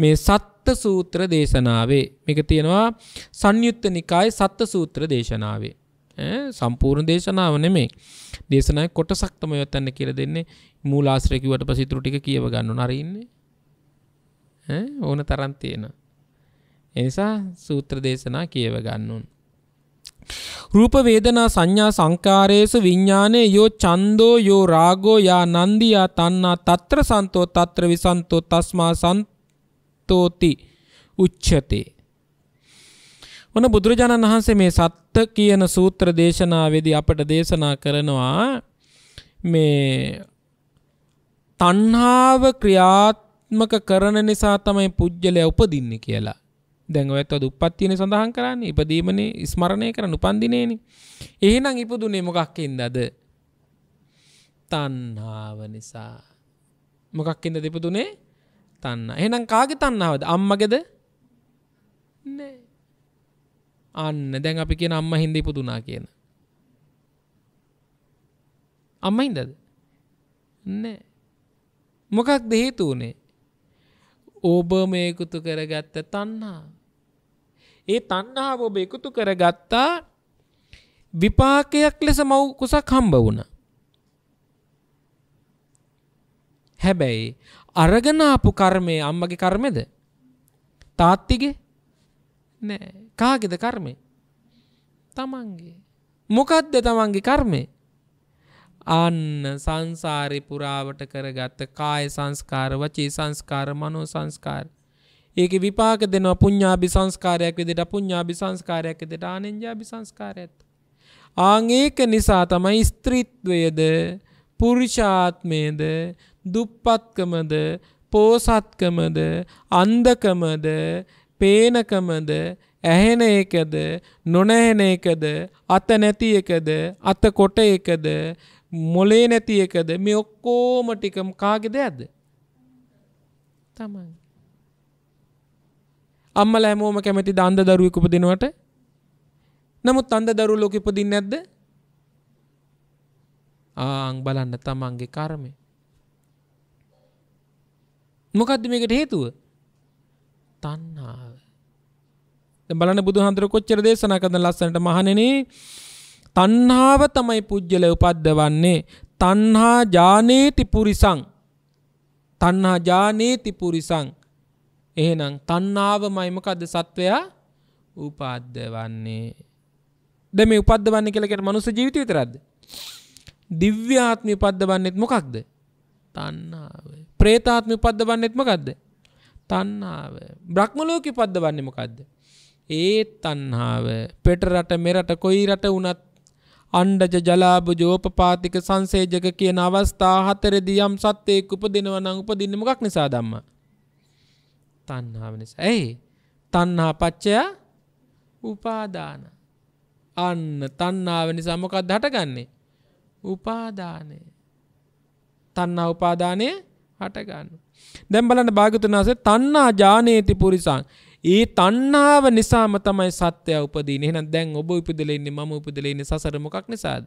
මේ සත්ත සූත්‍ර දේශනාවේ. මේක තියෙනවා සංයුත්ත නිකායේ සත්ත සූත්‍ර දේශනාවේ. සම්පූර්ණ දේශනාව නෙමේ දේශනය කොට සක්තම යොත්තන්න කියර දෙන්නේ මූලාශ්‍රයකිවට පසිතුරටික කියව ගන්නු නරඉන්නේ ඕන තරන් තියෙන එනිසා සූත්‍ර දේශනා කියව ගන්නුන් රූප වේදනා සංඥා සංකාරයේසු විඥානේ යෝ චන්தோ යෝ රාගෝ යා නන්දියා තන්නා తත්‍ර සන්තෝ తත්‍ර විසන්තෝ తස්මා සන්තෝති උච්ඡතේ ඔන බුදුරජාණන් වහන්සේ මේ සත්ත කියන සූත්‍ර දේශනාවේදී අපට දේශනා කරනවා මේ තණ්හාව ක්‍රියාත්මක කරන නිසා තමයි පුජ්‍යලයා උපදින්නේ කියලා. දැන් ඔයත් අද උප්පත්තියනේ සඳහන් කරන්නේ. ඉපදීමනේ ස්මරණය කරන උපන්දිනේනේ. එහෙනම් ඉපදුනේ මොකක්ින්දද? තණ්හාව නිසා. මොකක්ින්දද ඉපදුනේ? තණ්හා. එහෙනම් කාගේ තණ්හාවද? අම්මගේද? නෑ. අන්න දැන් අපි කියන අම්ම හින්ද ඉපදුනා කියන. අම්ම හින්දද? නෑ. මොකක්ද හේතු උනේ? ඔබ මේ එකතු කරගත්ත තණ්හා. ඒ තණ්හාව ඔබ එකතු කරගත්තා විපාකයක් ලෙස මව් කුසක් හම්බ වුණා. හැබැයි අරගෙන ආපු කර්මය අම්මගේ කර්මෙද? තාත්තිගේ නෑ කාගෙද කර්මය තමන්ගේ මොකක්ද තමන්ගේ කර්මය අන්න සංසාරය පුරාවට කරගත්ත කාය සංස්කාර වචේ සංස්කාර මනෝ සංස්කාර ඒක විපාක දෙනවා පුඤ්ඥාබි සංස්කාරයක් විදිට පුඤ්ඥාබි සංස්කාරයක් දෙට ආනෙන්ජාබි සංස්කාර ඇත. ආංඒක නිසා තමයි ස්ත්‍රීත්වයද පුරුෂාත්මයද දුප්පත්කමද පෝසත්කමද අන්දකමද පේනකමද ඇහෙන එකද නොනැහෙන එකද අත නැති එකද අත කොට එකද මොලේ නැති එකද මේ ඔක්කෝම ටිකම කාගෙද ඇද තමන් අම්මල හැමෝම කැමති දන්ද දරුවෙක් උපදිනවට නමුත් අන්ද දරු ලෝකෙ උපදින්නේ නැද්ද ආන් බලන්න තමන්ගේ කර්මය මොකද්ද මේකට හේතුව තණ්හා බලන බුදුහන්තර කොච්චර දේශනා කරන ලස්සනට මහණෙනි තණ්හාව තමයි පුජ්‍යල උපද්දවන්නේ තණ්හා ජානේති පුරිසං තණ්හා ජානේති පුරිසං එහෙනම් තණ්හාවමයි මොකද්ද සත්වයා උපද්දවන්නේ දැන් මේ උපද්දවන්නේ කියලා කියන්නේ මනුස්ස ජීවිතය විතරක්ද දිව්‍යාත්මය උපද්දවන්නේත් මොකක්ද තණ්හාව ප්‍රේතාත්මය උපද්දවන්නේත් මොකක්ද තණ්හාව බ්‍රහ්ම ලෝකෙ උපද්දවන්නේ මොකක්ද ඒ තණ්හාව පෙට රට මෙරට කොයි රට වුණත් අණ්ඩජ ජලාභ ජෝපපාතික සංසේජක කියන අවස්ථා හතරදී යම් සත්‍යයක් උපදිනවා නම් උපදින්නේ මොකක් නිසා ධම්ම? තණ්හාව නිසා. එයි තණ්හා පච්චය උපාදාන. අන්න තණ්හාව නිසා මොකක්ද හටගන්නේ? උපාදානය. තණ්හා උපාදානය හටගන්නවා. දැන් බලන්න භාග්‍යතුන් වහන්සේ තණ්හා ඥානේති පුරිසං ඒ තණ්හාව නිසාම තමයි සත්‍යය උපදීන එහෙනම් දැන් ඔබ උපදලා ඉන්නේ මම උපදලා ඉන්නේ සසර මොකක් නිසාද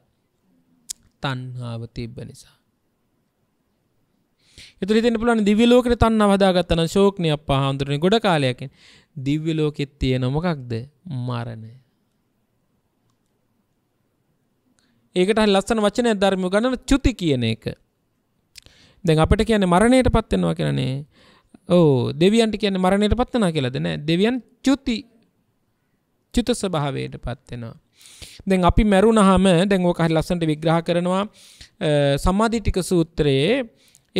තණ්හාව තිබ්බ නිසා එතකොට හිතෙන්න පුළුවන් දිව්‍ය ලෝකේ තණ්හාව හදාගත්තා නම් ශෝක්නිය අප්පා හඳුරන්නේ ගොඩ කාලයකින් දිව්‍ය ලෝකෙත් තියෙන මොකක්ද මරණය ඒකට හරි ලස්සන වචනයක් ධර්මය ගන්න චුති කියන එක දැන් අපිට කියන්නේ මරණයටපත් වෙනවා කියලානේ ඕ දෙවියන්ට කියන මරණයට පත්වනා කියලද නෑ දෙවියන් චුති චුත ස්භාවයට පත්වෙනවා. දැන් අපි මැරුණහම දැන්ෝ කහරි ලස්සට විග්‍රහ කරනවා සමාධිටික සූත්‍රයේ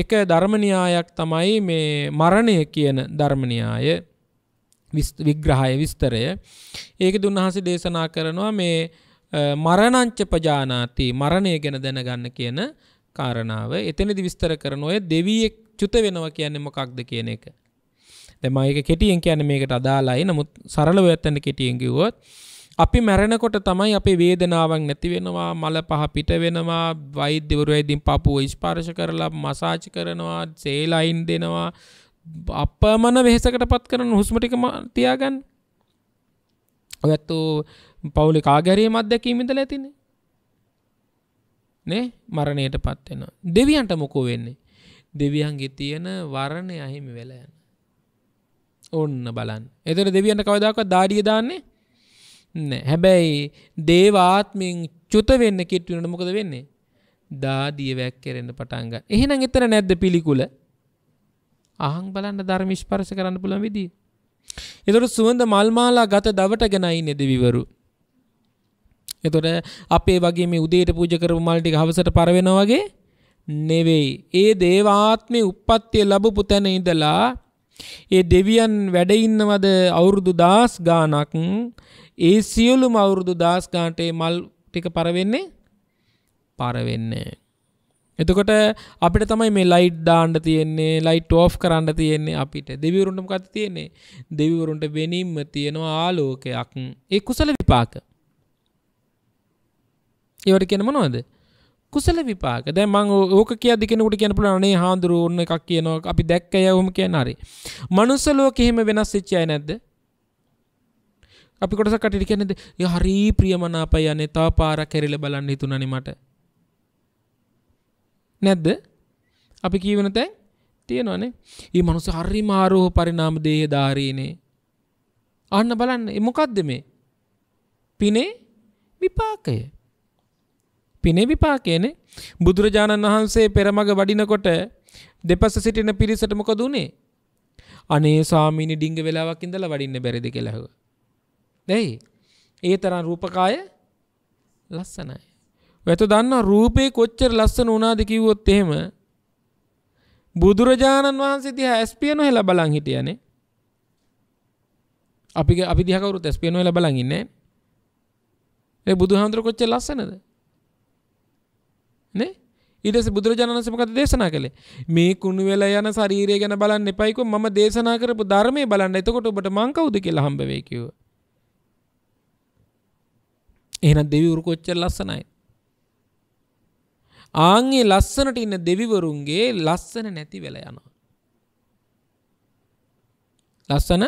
එක ධර්මණයායක් තමයි මේ මරණය කියන ධර්මණයාය විග්‍රහය විස්තරය ඒක දුන්හස දේශනා කරනවා මේ මරණංච පජානාති මරණය ගැන දැනගන්න කියන කාරණාව එතනදි විස්තර කරන ඔය දෙවියෙක් චුත වෙනවා කියන්නේ මොකක්ද කියන එක. දැන් මම ඒක කෙටියෙන් කියන්නේ මේකට අදාළයි. නමුත් සරලව ඇත්තට කෙටියෙන් කිව්වොත් අපි මැරෙනකොට තමයි අපේ වේදනාවක් නැති වෙනවා, මල පහ පිට වෙනවා, වෛද්‍යවරු ඇදින් පපුව ස්පර්ශ කරලා මසාජ් කරනවා, සේලයින් දෙනවා. අපමණ වෙහෙසකට පත් කරන හුස්ම ටික තියාගන්න. ඔයත් පවුලි කාගැරීම අත්දැකීම ඉඳලා ඇතිනේ. නේ මරණයට පත් වෙනවා. දෙවියන්ට මොකෝ වෙන්නේ? දෙවියන්ගේ තියෙන වරණය අහිමි වෙලා යන. ඔන්න බලන්. එතර දෙවියන්ට කවදාකවත් දාඩිය දාන්නේ නැහැ. හැබැයි දේවාත්මෙන් චුත වෙන්න කිට් වෙනකොට මොකද වෙන්නේ? දාඩිය වැක්කෙරෙන්න පටන් ගන්න. එහෙනම් එතන නැද්ද පිළිකුල? අහන් බලන්න ධර්ම ස්පර්ශ කරන්න පුළුවන් විදිය. එතකොට සුවඳ මල් මාලා ගත දවට ගෙන ඉන්නේ දෙවිවරු. එතකොට අපේ වගේ මේ උදේට පූජා කරපු මල් ටික හවසට පරවෙනවා වගේ නෙවෙයි. ඒ දේවාත්මේ උප්පත්තිය ලැබපු තැන ඉඳලා ඒ දෙවියන් වැඩ ඉන්නවද අවුරුදු 1000 ගාණක් ඒ සියලුම අවුරුදු 1000 ගානට ඒ මල් ටික පර වෙන්නේ පර වෙන්නේ. එතකොට අපිට තමයි මේ ලයිට් දාන්න තියෙන්නේ ලයිට් ඕෆ් කරන්න තියෙන්නේ අපිට දෙවිවරුන්ට මොකක්ද තියෙන්නේ දෙවිවරුන්ට වෙනින්ම තියෙනවා ආලෝකයක් ඒ කුසල විපාක ඒවට කියන මොනවද කුසල විපාක දැ මං ඕක කිය දෙකෙනකට කියන පුල අනේ හාදුරු ඔන්න එකක් කියනවා අපි දැක්ක යවම කිය නරේ මනුස්සලෝ කෙහෙම වෙනස් සිච්චය නැද්ද අපි කොටස කටි කියනෙද හරි ප්‍රියමනාප යන්නේ තා පාර කෙරෙල බලන්න හිතුනනි මට නැද්ද අපි කීවන තැන් තියෙනවානේ ඒ මනුස හරි මාරෝහ පරිනාම දේහ ධාරීනේ අන්න බලන්න මොකක්ද මේ පිනේ විපාකය පිනේ විපාකයනේ බුදුරජාණන් වහන්සේ පෙරමග වඩිනකොට දෙපස සිටින පිරිසට මොකද උනේ? අනේ ස්වාමීනි ඩිංග වෙලාවක් ඉඳලා වඩින්න බැරිද කියලා ඇහුවා. දැයි ඒ තරම් රූපකාය ලස්සනයි. ඔයතෝ දන්නා රූපේ කොච්චර ලස්සන වුණාද කිව්වොත් එහෙම බුදුරජාණන් වහන්සේ දිහා ඇස් පිය නොහෙලා බලන් හිටියානේ. අපි අපි දිහා කවුරුත් ඇස් පිය නොහෙලා බලන් ඉන්නේ නැහැ. ඒ බුදුහාමුදුර කොච්චර ලස්සනද? නේ ඉටස බුදුරජාණන්ස මකද දේශනා කළේ මේ කුණු වෙලා යන ශරීරය ගැන බලන්න එපයිකෝ මම දේශනා කරපු ධර්මය බලන්න එතකොට ඔබට මං කවුද කියලා හම්බ වෙයි කිව්ව. එහෙනම් දෙවිවරු කොච්චර ලස්සනයි. ආන්ගේ ලස්සනට ඉන්න දෙවිවරුන්ගේ ලස්සන නැති වෙලා යනවා. ලස්සන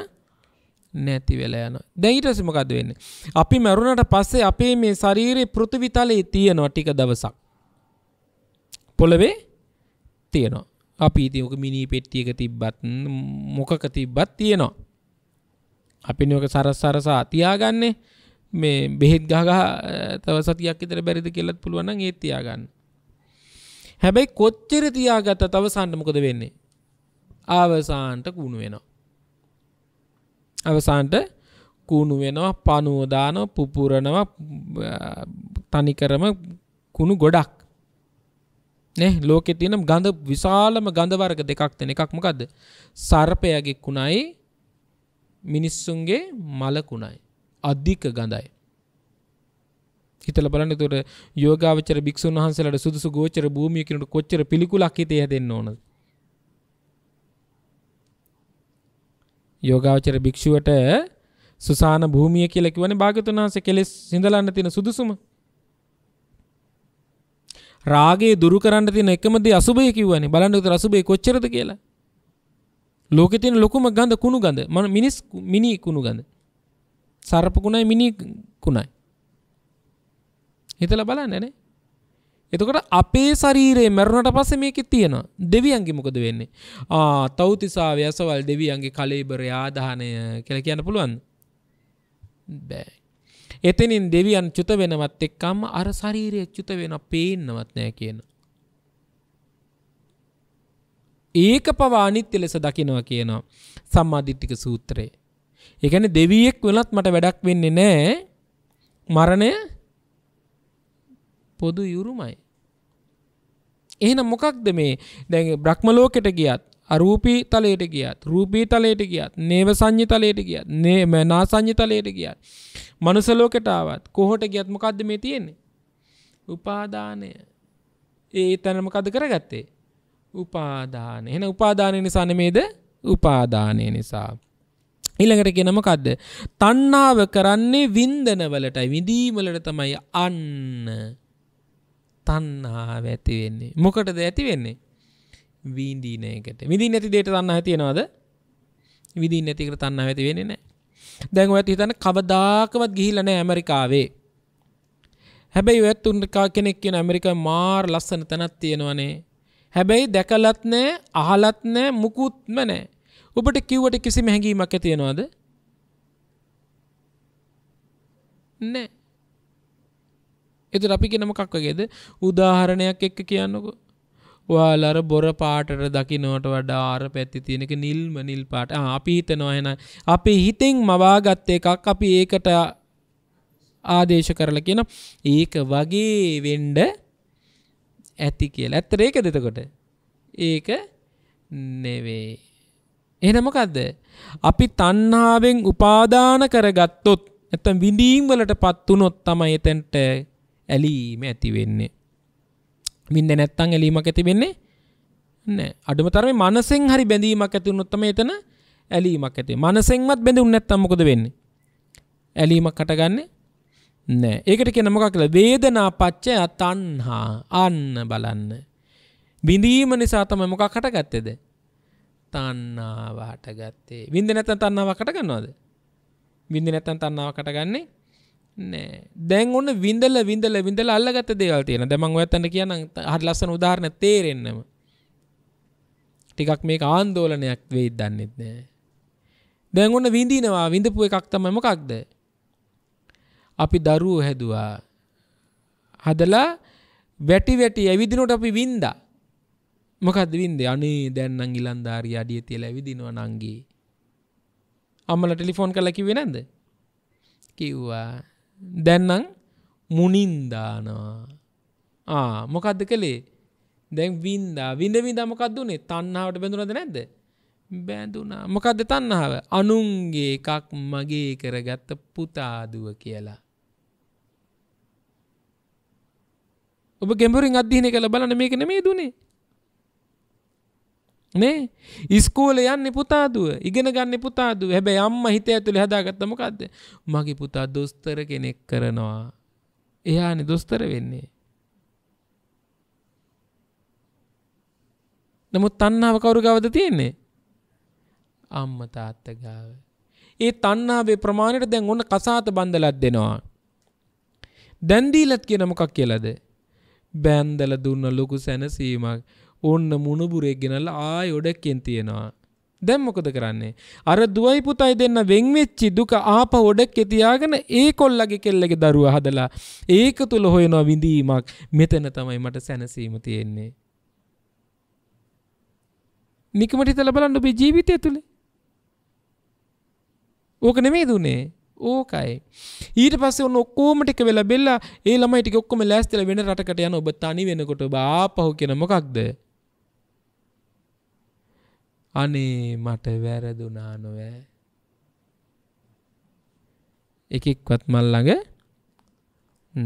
නැති වෙලා යන දැයිටස මොකද වෙන්නේ. අපි මැරුණට පස්සේ අපේ මේ ශරීරයේ පෘථිවිතලයේ තියෙනවා ටික දවසක්. පොළවේ තියෙනවා අපි ඉතික මිනි පෙට්ටියක තිබ්බත් මොකක තිබ්බත් තියෙනවා අපි නෝක සරස් සරසා තියාගන්නේ මේ බෙහෙත් ගහ තව සතියක් ඉතර බැරිද කෙල්ලත් පුළුවන් නම් ඒත් තියාගන්න හැබැයි කොච්චර තියාගත්ත තව සන්න මොකද වෙන්නේ අවසාන්ට කුණු වෙනවා අවසාන්ට කුණු වෙනවා පනුවදාන පුපුරනවා තනිකරම කුණු ගොඩක් නේ ලෝකෙ තියෙන ගඳ විශාලම ගඳ වර්ග දෙකක් තියෙන එකක් මොකද්ද? සර්පයාගේ කුණයි මිනිස්සුන්ගේ මල කුණයි. අධික ගඳයි. හිතලා බලන්න ඒතර යෝගාවචර භික්ෂුන් වහන්සේලාට සුදුසු ගෝචර භූමිය කිනුට කොච්චර පිළිකුලක් හිතේ හැදෙන්න ඕනද? යෝගාවචර භික්ෂුවට සුසාන භූමිය කියලා කියවනේ භාග්‍යතුන් වහන්සේ කෙලෙස් සිඳලන්න තියෙන සුදුසුම රාගේ දුරු කරන්න තියෙන එකම දේ අසුබය කිව්වනේ. බලන්න උතර අසුබය කොච්චරද කියලා. ලෝකේ තියෙන ලොකුම ගඳ කුණු ගඳ. මම මිනිස් මිනි කුණු ගඳ. සර්ප කුණයි මිනි කුණයි. හිතලා බලන්න නේ. එතකොට අපේ ශරීරයේ මැරුණට පස්සේ මේකේ තියෙනවා. දෙවියන්ගේ මොකද වෙන්නේ? ආ තෞතිසා ව්‍යසවල් දෙවියන්ගේ කලෙබරය ආදාහනය කියලා කියන්න පුළුවන්ද? බෑ. එතනින් දෙවියන් චුත වෙනවත් එක්කම්ම අර ශරීරය චුත වෙන පේන්නවත් නෑ කියන. ඒක පවා අනිත්‍ය ලෙස දකිනවා කියනවා සම්මාධිත්තික සූත්‍රයේ. ඒකැන දෙවියෙක් වෙලත් මට වැඩක් වෙන්නේ නෑ මරණය පොදු යුරුමයි. එහෙනම් මොකක්ද මේ දැන් බ්‍රහ්ම ලෝකෙට ගියත් අරූපී තලයට ගියත් රූපී තලයට ගියත් නේව සංඥි තලයට ගියත් නේම නා සංඥි තලයට ගියත් මනුස ලෝකෙට ආවත් කොහොට ගියත් මොකද්ද මේ තියෙන්නේ උපාදානය ඒ තැන මොකද කරගත්තේ උපාදානය එහෙනම් උපාදානය නිසා නෙමේද උපාදානය නිසා ඊළඟට කියන මොකද්ද තණ්හාව කරන්නේ වින්දන වලටයි විඳීම වලට තමයි අන්න තණ්හාව ඇති වෙන්නේ මොකටද ඇති වෙන්නේ වීදීනයකට විදි නැති දේට තන්න ඇතියෙනවාද විදි නැතිකට තන්න ඇති වෙන නෑ දැන් ඇති තන කවදාකවත් ගිහිලන ඇමරිකාවේ හැබැයි ඇත්තුන්කා කෙනෙක් කියෙන ඇමරික මාර් ලස්සන තැනත් තියෙනවනේ හැබැයි දැකලත් නෑ අහලත් නෑ මුකුත්ම නෑ ඔබට කිව්වට කිසිම හැඟීමක් තියෙනවාද නෑ එතු අපි කෙනම කක් වගේද උදාහරණයක් එක්ක කියන්නකෝ ඔයාලර බොර පාටට දකිනවට වඩා ආර පැත්ති තියෙනක නිල්ම නිල් පාට අපි හිතනොයන අපි හිතෙන් මවාගත්ත එකක් අපි ඒකට ආදේශ කරල කියෙන ඒක වගේ වෙන්ඩ ඇති කියල ඇත්තර ඒක දෙතකොට ඒක නෙවේ එනමකක්ද අපි තන්නාවෙන් උපාදාන කරගත්තොත් ඇත විඳීම් වලට පත්වනොත් තමයි එතැන්ට ඇලීම ඇති වෙන්නේ මින්ද නැත්තං ඇලීමක් ඇතිවෙන්නේ නෑ අඩුම තරම මනසෙන් හරි බැඳීමක් ඇති උනොත් තමයි එතන ඇලීමක් ඇති. මනසෙන්වත් බැඳුනේ නැත්තම් මොකද වෙන්නේ? ඇලීමක් හටගන්නේ නෑ. ඒකට කියන මොකක් කියලා වේදනා පච්චය තණ්හා අන්න බලන්න. බිඳීම නිසා තමයි මොකක් හටගත්තේද? තණ්හාව හටගත්තේ. විඳ නැත්තම් තණ්හාවක් හටගන්නවද? විඳ නැත්තම් තණ්හාවක් හටගන්නේ නෑ දැන් ඔන්න විඳල විඳල විඳල අල්ලගත දේවල් තියෙන දැමං ඔයත්තන්න කියන හට ලස්සන උදාහරණ තේරෙන්නම ටිකක් මේ ආන්දෝලනයක් වෙයි දන්නෙත් නෑ දැන් ඔන්න විඳීනවා විඳපු එකක් තමයි මොකක්ද අපි දරුවෝ හැදුවා හදලා වැටි වැටි ඇවිදිනට අපි වින්දා මොකද වින්දේ අනේ දැන්නම් ඉලන්දාරී අඩිය තියලා ඇවිදිනවා නංගී අම්මලා ටෙලිෆෝන් කරලා කිව්වේ නැද්ද කිව්වා දැන්නම් මුනින්දානවා මොකක්ද කළේ දැන් වින්දා විඳ විඳා මොකක්ද වනේ තන්නාවට බැඳුනද නැද්ද බැඳුනා මොකක්ද තන්නාව අනුන්ගේ එකක් මගේ කරගත්ත පුතාදුව කියලා ඔබ ගෙඹුරින් අධ්‍යයනය කළ බලන මේක නෙමේ දුනේ නේ ඉස්කෝල යන්න පුතාදුව ඉගෙන ගන්න පුතාදුව හැබැයි අම්ම හිත ඇතුළේ හදාගත්ත මොකද්ද මගේ පුතා දොස්තර කෙනෙක් කරනවා එයානේ දොස්තර වෙන්නේ නමුත් තණ්හාව කවුරු ගාවද තියෙන්නේ අම්ම තාත්තා ගාව ඒ තණ්හාවේ ප්‍රමාණයට දැන් ඔන්න කසාත බන්දලක් දෙනවා දැන් දීලත් කියන මොකක් කියලාද බැන්දල දුන්න ලොකු සැනසීමක් ඕන්න මුණුබුරෙක් ගෙනල්ල ආය ඔඩක්කෙන් තියෙනවා. දැන් මොකද කරන්නේ? අර දුවයි පුතයි දෙන්න වෙන් වෙච්චි දුක ආප ඔඩක්කේ තියාගෙන ඒ කොල්ලගේ කෙල්ලගේ දරුවා හදලා ඒක තුල හොයනවා විඳීමක්. මෙතන තමයි මට සැනසීම තියෙන්නේ. නිකමට හිතලා බලන්න ඔබේ ජීවිතය තුල. ඕක නෙමෙයි දුන්නේ. ඕකයි. ඊට පස්සේ ඔන්න ඔක්කොම ටික වෙලා බෙල්ලා ඒ ළමයි ටික ඔක්කොම ලෑස්තිලා වෙන රටකට යන ඔබ තනි වෙනකොට ඔබ ආපහු කියන මොකක්ද? අනේ මට වැරදුනා නොවෑ එකෙක්වත් මල් ළඟ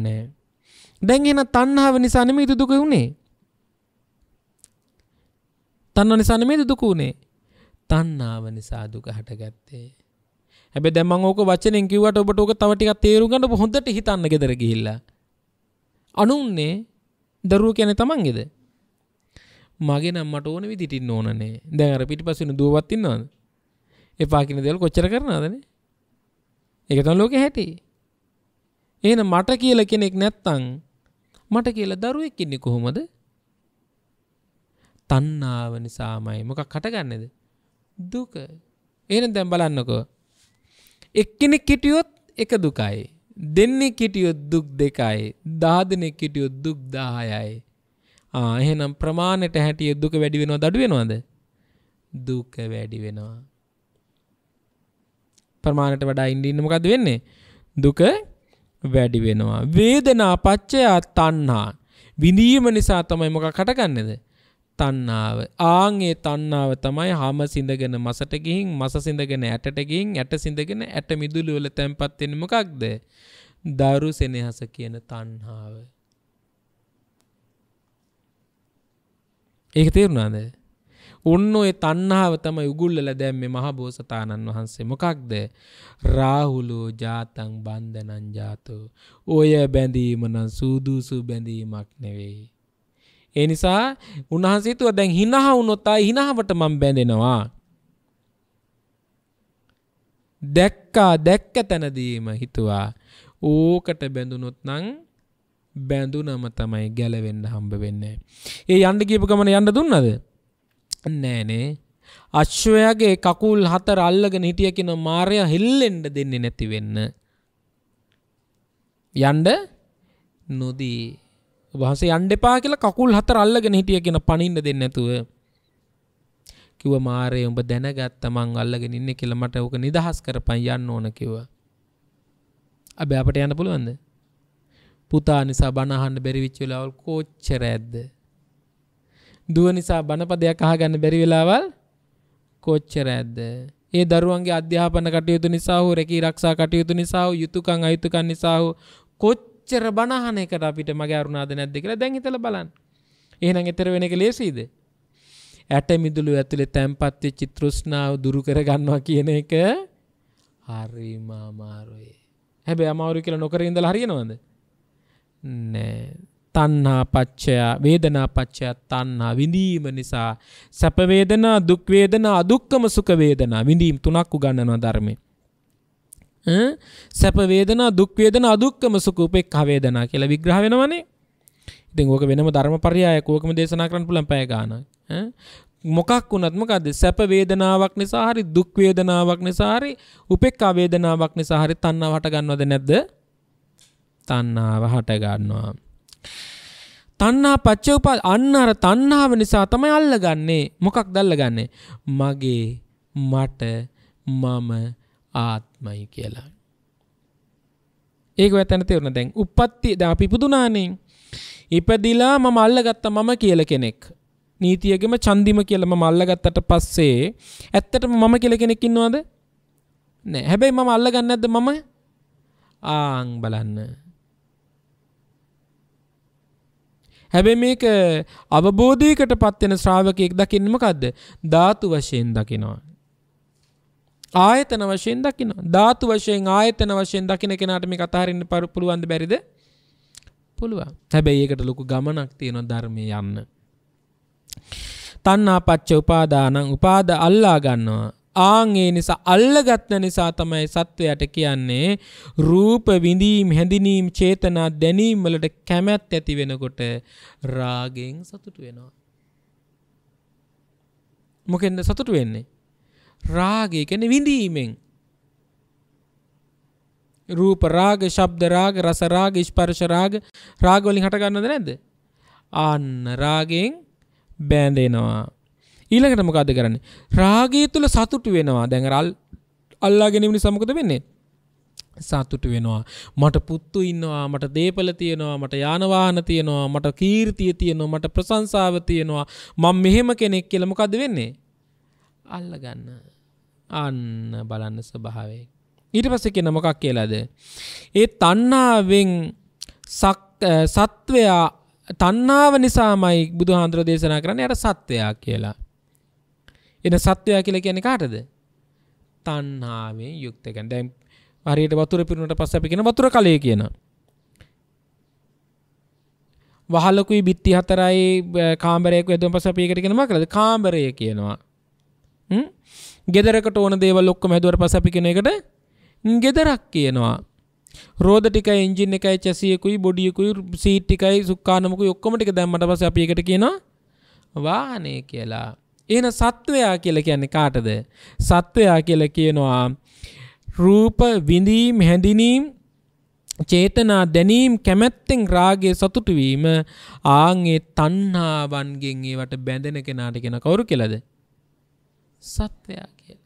නෑ දැන් එහෙනම් තණ්හාව නිසා නෙමෙයි දුක උනේ තණ්හාව නිසා නෙමෙයි දුක උනේ තණ්හාව නිසා දුක හටගත්තේ හැබැයි දැන් මම ඕක වචනෙන් කිව්වට ඔබට ඕක තව ටිකක් තේරුම් ගන්න හොඳට හිතන්න ගෙදර ගිහිල්ලා අනුන්නේ දරුවෝ කියන්නේ තමන්ගේද මගේ නම්මට ඕන විදිටින් ඕනනේ දැර පිටි පසන දුවවත්තින්නවාද එපාකින දෙල් කොච්චර කරනාදන එකතන් ලෝක හැටි ඒන මට කියල කෙනෙක් නැත්තං මට කියල දරුවෙක් කින්නේ කොහොමද තන්නාව නිසාමයි මොකක් කටගන්නද දුක ඒන දැම් බලන්නකෝ එක්කෙනෙක් කිටියොත් එක දුකයි දෙන්නේ කිටියොත් දුක් දෙකයි දාදනෙක් කිටියොත් දුක් දාහයයි ආ එහෙනම් ප්‍රමාණයට හැටිය දුක වැඩි වෙනවද අඩු වෙනවද? දුක වැඩි වෙනවා. ප්‍රමාණයට වඩා ඉන්න ඉන්න මොකද වෙන්නේ? දුක වැඩි වෙනවා. වේදනා පච්චය තණ්හා. විඳීම නිසා තමයි මොකක් හටගන්නේද? තණ්හාව. ආන් ඒ තණ්හාව තමයි හැම සිඳගෙන මසට ගිහින්, මස සිඳගෙන ඇටට ගිහින්, ඇට සිඳගෙන ඇට මිදුළු වල තැම්පත් වෙන්නේ මොකක්ද? දරු සෙනෙහස කියන තණ්හාව. ඒක තේරුණාද ඔන්න ඔය තන්නාව තමයි උගුල්ලල දැම්ම මහා බෝසතාණන් වහන්සේ මොකක්ද රාහුලෝ ජාතං බන්ධනං ජාතෝ ඔය බැඳීමනම් සූදුසු බැඳීමක් නෙවෙයි ඒ නිසා උන්වහන්සේතුව දැන් හිනහා වුණොත් ආයි හිනහවට මම බැඳෙනවා දැක්කා දැක්ක තැනදීම හිතුවා ඕකට බැඳුනොත් නම් බැඳුනම තමයි ගැලවෙන්න හම්බ වෙන්නේ. ඒ යන්න කියපු ගමන යන්න දුන්නද? නෑනේ. අශ්වයාගේ කකුල් හතර අල්ලගෙන හිටිය කියන මාර්යා හෙල්ලෙන්න දෙන්නේ නැති වෙන්න. යන්න නොදී වහස යන්න එපා කියලා කකුල් හතර අල්ලගෙන හිටිය කියන පණින්න දෙන්නේ නැතුව කිව්ව මාරේ උඹ දැනගත්ත මං අල්ලගෙන ඉන්නේ කියලා මට ඕක නිදහස් කරපන් යන්න ඕන කිව්වා. අබැ අපට යන්න පුළුවන්ද? පුතා නිසා බණ අහන්න බැරි වෙච්ච වෙලාවල් කොච්චර ඇද්ද? දුව නිසා බණපදයක් අහගන්න බැරි වෙලාවල් කොච්චර ඇද්ද? ඒ දරුවන්ගේ අධ්‍යාපන කටයුතු නිසා හෝ රැකී ආරක්ෂා කටයුතු නිසා හෝ යුතුයකම් අයුතුයකම් නිසා හෝ කොච්චර බණ අහන එකට අපිට මගේ අරුණාද නැද්ද කියලා දැන් හිතලා බලන්න. එහෙනම් ඊතර වෙන එක ලේසියිද? ඇට මිදුළු ඇතුලේ තැම්පත් වෙච්ච තෘෂ්ණාව දුරු කර ගන්නවා කියන එක හරිම අමාරුයි. හැබැයි අමාරු කියලා නොකර ඉඳලා හරියනවද? තන්හා පච්චයා වේදනා පච්චයා තන්හා විඳීම නිසා සැපවේදනා දුක්වේදනා අදුක්කම සුකවේදනා විඳීම් තුනක් උගන්නනවා ධර්මය. සැපවේදනා දුක්වේදන අදුක්කම සුකූපෙක් හවේදනා කියලා විග්‍රහ වෙනවනේ ඉතින් ඕක වෙනම ධර්ම පරියායක් ඕකම දේශනා කරන්න පුළන් පැය ගානක්. මොකක් වුණත්මකද සැප වේදනාවක් නිසා හරි දුක් වේදනාවක් නිසා හරි උපේක්ඛා වේදනාවක් නිසා හරි තණ්හාව හටගන්නවද නැද්ද තන්නාව හටගන්නවා. තන්නා පච්චවපල් අන්න අර තන්නාව නිසා තමයි අල්ලගන්නේ මොකක් දල්ලගන්නේ මගේ මට මම ආත්මයි කියලා. ඒක වැතැන තෙරන දැන් උපත්ති ද පිපුදුනානේ ඉපදිලා මම අල්ලගත්ත මම කියල කෙනෙක් නීතියගම චන්දිම කියලම මල්ලගත්තට පස්සේ ඇත්තට මම කියල කෙනෙක් ඉන්නවාද නෑ හැබැයි මම අල්ලගන්න ඇද මම ආං බලන්න හැබැ මේක අවබෝධයකට පත්වෙන ශ්‍රාවකයෙක් දකින්නමකක්ද ධාතු වශයෙන් දකිනවා. ආයතන වශයෙන් දකින ධාතු වශයෙන් ආයතන වශයෙන් දකින කෙනට මේ කතාරන්න පර පුළුවන්ද බැරිද පුළුව හැබැයි ඒකට ලොකු ගමනක් තියෙන ධර්මය යන්න. තන්නා පච්ච උපාදානං උපාද අල්ලා ගන්නවා ආංගේ නිසා අල්ලගත්න නිසා තමයි සත්වයට කියන්නේ රූප විඳීම් හැඳිනීම් චේතනා දැනීම් වලට කැමැත් ඇති වෙනකොට රාගෙන් සතුටු වෙනවා. මොකෙන්ද සතුටු වෙන්නේ? රාගය කියන්නේ විඳීමෙන්. රූප රාග, ශබ්ද රාග, රස රාග, ස්පර්ශ රාග රාග වලින් හටගන්නවද නැද්ද? ආන්න රාගෙන් බැඳෙනවා. ඊළඟට මොකද කරන්නේ? රාගය තුල සතුටු වෙනවා. දැන් අර අල්ලා ගැනීම නිසා මොකද වෙන්නේ? සතුටු වෙනවා. මට පුත්තු ඉන්නවා, මට දේපල තියෙනවා, මට යාන වාහන තියෙනවා, මට කීර්තිය තියෙනවා, මට ප්‍රශංසාව තියෙනවා. මම මෙහෙම කෙනෙක් කියලා මොකද වෙන්නේ? අල්ල ගන්න. අන්න බලන්න ස්වභාවය. ඊට පස්සේ කියන මොකක් කියලාද? ඒ තණ්හාවෙන් සත්වයා තණ්හාව නිසාමයි බුදුහාඳුර දේශනා කරන්නේ අර සත්වයා කියලා. එන සත්වයා කියලා කියන්නේ කාටද? තණ්හාවෙන් යුක්ත කියන්නේ. දැන් හරියට වතුර පිරුණට පස්සේ අපි කියන වතුර කලයේ කියන. වහලකුයි බිත්ති හතරයි කාමරයකුයි ඇදුවම පස්සේ අපි ඒකට කියන මොකද? කාමරය කියනවා. හ්ම්? ගෙදරකට ඕන දේවල් ඔක්කොම ඇදුවට පස්සේ අපි කියන එකට ගෙදරක් කියනවා. රෝද ටිකයි එන්ජින් එකයි චැසියකුයි බොඩියකුයි සීට් ටිකයි සුක්කානමකුයි ඔක්කොම ටික දැම්මට පස්සේ අපි ඒකට කියනවා වාහනේ කියලා. එන සත්වයා කියල කියන්නේ කාටද සත්වයා කියල කියනවා රූප විඳීම් හැඳිනීම් චේතනා දැනීම් කැමැත්තෙන් රාගේ සතුටුවීම ආංගේ තන්නාවන්ගෙන් ඒවට බැඳෙන කෙනාට කෙන කවුරු කෙලද සත්වයා කිය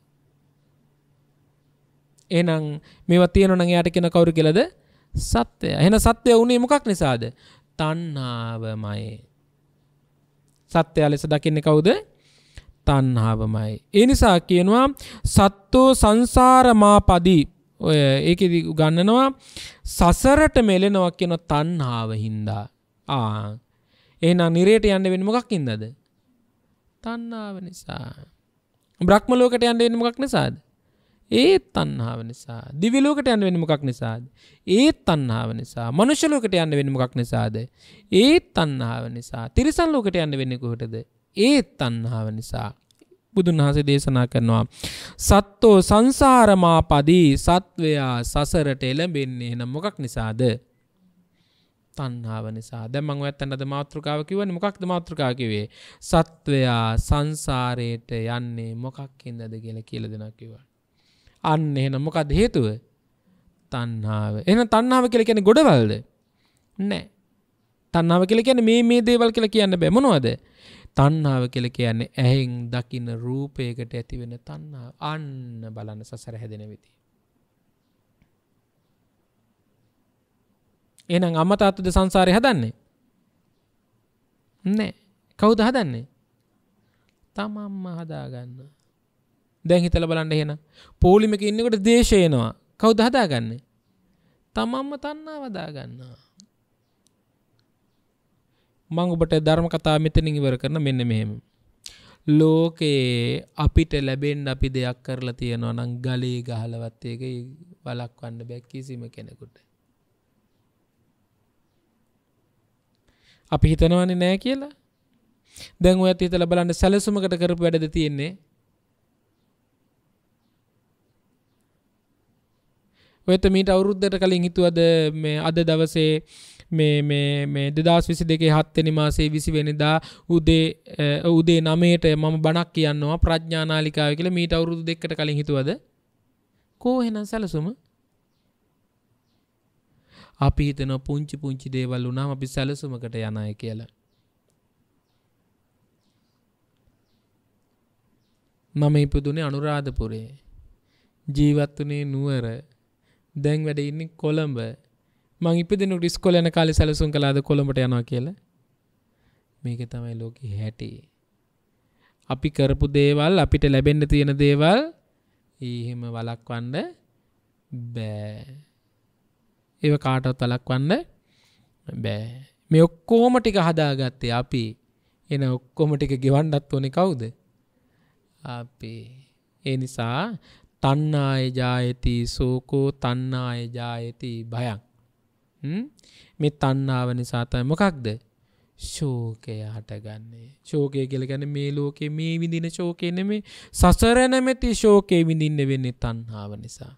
එනම් මේව තියෙනන යායට කෙන කවුරු කෙලද සත්වය එන සත්‍යය වනේ මොකක් නිසාද තන්නාවමයේ සත්‍යයා ලෙස දකින්න කවුද තණ්හාවමයි. ඒ නිසා කියනවා සත්තෝ සංසාරමාපදී ඔය ඒකෙදි ගන්නනවා සසරට මෙලෙනවා කියන තණ්හාව හින්දා. ආ. එහෙනම් නිරේට යන්න වෙන්නේ මොකක් හින්දාද? තණ්හාව නිසා. බ්‍රහ්ම ලෝකයට යන්න වෙන්නේ මොකක් නිසාද? ඒත් තණ්හාව නිසා. දිව්‍ය ලෝකයට යන්න වෙන්නේ මොකක් නිසාද? ඒත් තණ්හාව නිසා. මනුෂ්‍ය ලෝකයට යන්න වෙන්නේ මොකක් නිසාද? ඒත් තණ්හාව නිසා. තිරිසන් ලෝකයට යන්න වෙන්නේ කොහොටද? ඒත් තන්හාාව නිසා. බුදුන් වහසේ දේශනා කරනවා. සත්තෝ සංසාරමාපදී සත්වයා සසරට එළඹෙන්නේ නම් මොකක් නිසාද. තන්හාාව නිසා දැමං ඇත්තන්ට මාතෘකාව කිවන මොකක්ද මාතෘකාකිවේ. සත්වයා සංසාරයට යන්නේ මොකක් හින්දද කියල කියල දෙෙන කිව. අන්න එහෙන මොකක්ද හේතුව තන්නාව එන තන්නාව කියල කියන ගොඩවල්ද නෑ තන්නාව කියල කියන මේ මේ දේවල් කියලා කියන්න බැමනවාද තණ්හාව කියලා කියන්නේ ඇහෙන් දකින රූපයකට ඇතිවෙන තණ්හාව. අන්න බලන්න සසර හැදෙන විදිය. එහෙනම් අම්මා තාත්තද සංසාරේ හදන්නේ? නෑ. කවුද හදන්නේ? තමන්ම හදාගන්න. දැන් හිතලා බලන්න එහෙනම් පොලිමක ඉන්නකොට දේශය එනවා. කවුද හදාගන්නේ? තමන්ම තණ්හාව හදාගන්නවා. මං ඔබට ධර්ම කතා මෙතනින් ඉවර කරන මෙන්න මෙහෙම. ලෝකයේ අපිට ලැබෙන් අපි දෙයක් කරලා තියෙනවා නම් ගලේ ගහලවත් ඒක වලක්වන්න බැක් කිසිම කෙනෙකුට. අපි හිතනවන්නේ නෑ කියලා දැන් ඔයත් හිතලා බලන්න සැලසුමකට කරපු වැඩද තියෙන්නේ ඔයත් මීට අවුරුද්දට කලින් හිතුවද මේ අද දවසේ මේ දෙදස් විසි දෙකේ හත්තනි මාසේ විසි වෙනදා උදේ උදේ නමේට මම බණක් කියන්නවා ප්‍රඥානාලිකාව කියල මීට අවුරුදු දෙකට කලින් හිතුවද කෝහෙනම් සැලසුම අපි හිතන පුංචි පුංචි දේවල් වුනාම අපි සැලසුමකට යනය කියලා. මම ඉපදුනේ අනුරාධපුරේ ජීවත්වනේ නුවර දැන් වැඩ ඉන්නේ කොළඹ මං ඉපදිනු ඩිස්කොල යන කාලි සැලසුම් කලාද කොළඹට යනවා කියලා මේක තමයි ලෝක හැටි අපි කරපු දේවල් අපිට ලැබෙන්න තියෙන දේවල් ඒහෙම වලක්වන්න බෑ ඒ කාටවත් වලක්වන්න බෑ මේ ඔක්කෝම ටික හදාගත්තේ අපි එන ඔක්කොම ටික ගෙවන්ඩත් ඕනෙ කවුද අපි ඒ නිසා තන්නාය ජායති සෝකෝ තන්නාය ජායති භයක් මේ තන්නාව නිසාතයි මොකක්ද ශෝකය හටගන්නේ ශෝකය කෙලගැන මේ ලෝකෙ මේ විඳින ශෝකයන මේ සසරනමැති ශෝකය විඳින්න වෙන්නේ තන්හාාව නිසා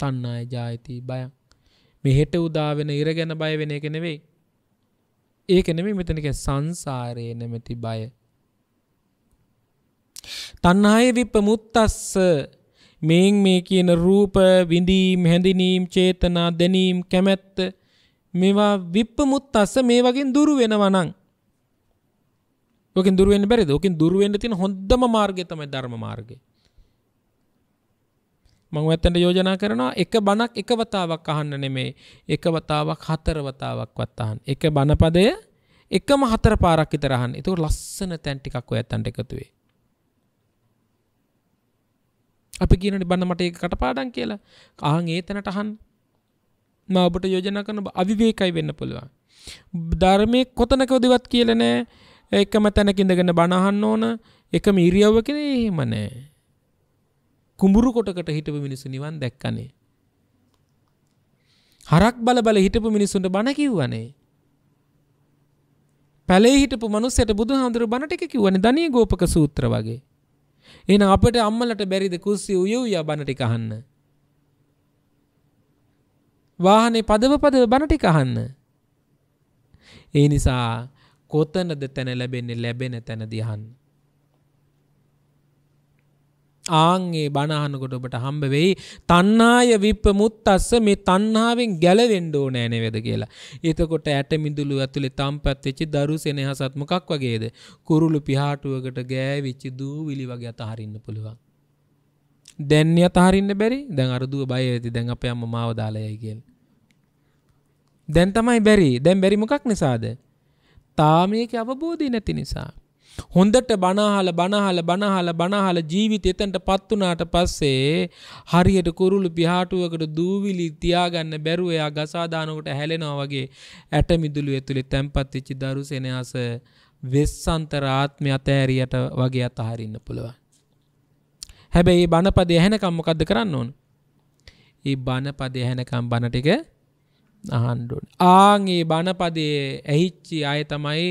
තන්නාය ජායති බය මෙහෙට උදාවෙන ඉර ගැන බය වෙන එක නෙවෙයි ඒක නෙමේ මෙතනක සංසාරය නැමැති බය තන්නාය විප මුත්තස්ස මෙයින් මේ කියන රූප විඳීම් හැඳිනීම් චේතනා දැනීම් කැමැත්ත මේවා විප්පමුත්තස්ස මේ වගේ දුරු වෙනවා නම් ඕකෙන් දුරු වෙන්න බැරිද? ඕකෙන් දුරු වෙන්න තියෙන හොඳම මාර්ගය තමයි ධර්ම මාර්ගය. මම ඔයත්තන්ට යෝජනා කරනවා එක බණක් එක වතාවක් අහන්න නෙමෙයි. එක වතාවක් හතර වතාවක්වත් අහන්න. එක බණපදය එකම හතර පාරක් විතර අහන්න. ඒක ලස්සන තැන් ටිකක් ඔයත්තන්ට එකතු වෙයි. අපි කියනට බන්න මට එක කටපාඩන් කියලා ආං ඒ තැනට අහන් ම ඔබට යෝජනා කරන අවිවේකයි වෙන්න පුළුවන්. ධර්මය කොතනකවදවත් කියලනෑ එකම තැනකින්දගෙන බණහන්න ඕන එකම ඉරියව්ව කෙන එහෙමනෑ. කුඹුරු කොටකට හිටපු මිනිසු නිවන් දැක්කනේ. හරක් බල බල හිටපු මිනිසුන්ට බණ කිව්වනේ. පැලේ හිටපු මනුස්සයට බුදුහාමුදුරු බණට එක කිව්වනේ ධනී ගෝපක සූත්‍ර වගේ. එහෙනම් අපිට අම්මලට බැරිද කුස්සිය උයු උයා බණ ටික අහන්න? වාහනේ පදව පදව බණ ටික අහන්න. ඒ නිසා කොතනද තැන ලැබෙන්නේ ලැබෙන තැනදී අහන්න. ආංගේ බණහනකොට ඔබට හම්බ වෙයි තණ්හාය විප්පමුත්තස්ස මේ තණ්හාවෙන් ගැලවෙන්න ඕනේ නේද කියලා. එතකොට ඇට මිදුළු ඇතුලේ තම්පත් වෙච්ච දරු සෙනෙහසත් මොකක් වගේද? කුරුළු පිහාටුවකට ගෑවිච්ච දූවිලි වගේ අතහරින්න පුළුවන්. දැන් අතහරින්න බැරි? දැන් අර දුව බය වෙති. දැන් අපේ අම්මා මාව දාලා යයි කියලා. දැන් තමයි බැරි. දැන් බැරි මොකක් නිසාද? තාමයේ අවබෝධය නැති නිසා. හොඳට බනහල බනහල බනහල බනහල ජීවිත එතන්ට පත්වනාට පස්සේ හරියට කුරුළු පිහාටුවකට දූවිලි තියාගන්න බැරුව එයා ගසාදානුවට හැලෙනවා වගේ ඇට මිදුළු ඇතුලේ තැම්පත් වෙච්ච දරු සෙනෙහස වෙස්සන්තර ආත්මය අතෑරියට වගේ අතහරින්න පුළුවන්. හැබැයි මේ බණපදේ ඇහෙනකම් මොකද්ද කරන්න ඕන? මේ බණපදේ ඇහෙනකම් බණ ටික අහන්න ඕන. ආන් මේ බණපදේ ඇහිච්ච අය තමයි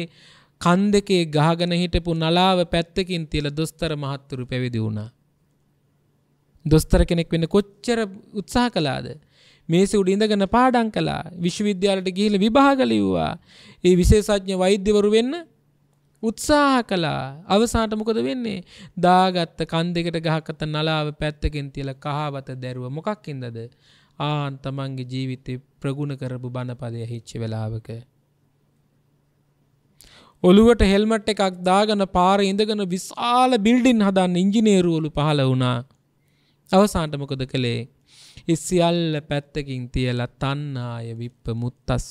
කන් දෙකේ ගහගෙන හිටපු නලාව පැත්තකින් තියලා දොස්තර මහත්තුරු පැවිදි වුණා. දොස්තර කෙනෙක් වෙන්න කොච්චර උත්සාහ කළාද? මේස උඩ ඉඳගෙන පාඩම් කළා. විශ්වවිද්‍යාලයට ගිහිල්ලා විභාග ලිව්වා. ඒ විශේෂඥ වෛද්‍යවරු වෙන්න උත්සාහ කළා. අවසානට මොකද වෙන්නේ? දාගත්ත කන් දෙකට ගහකට නලාව පැත්තකින් තියලා කහවත දැරුව මොකක්ින්දද? ආන් තමන්ගේ ජීවිතේ ප්‍රගුණ කරපු බණපදය හිච්ච වෙලාවක ඔළුවට හෙල්මට් එකක් දාගන පාර ඉඳගෙන විශාල බිල්ඩින් හදන් ඉංජිනේරුවලු පහල වුණා. අවසාන්ට මොකද කළේ. ඉස්සිියල්ල පැත්තකින් තියල තන්නාය විප්ප මුත්තස්ස.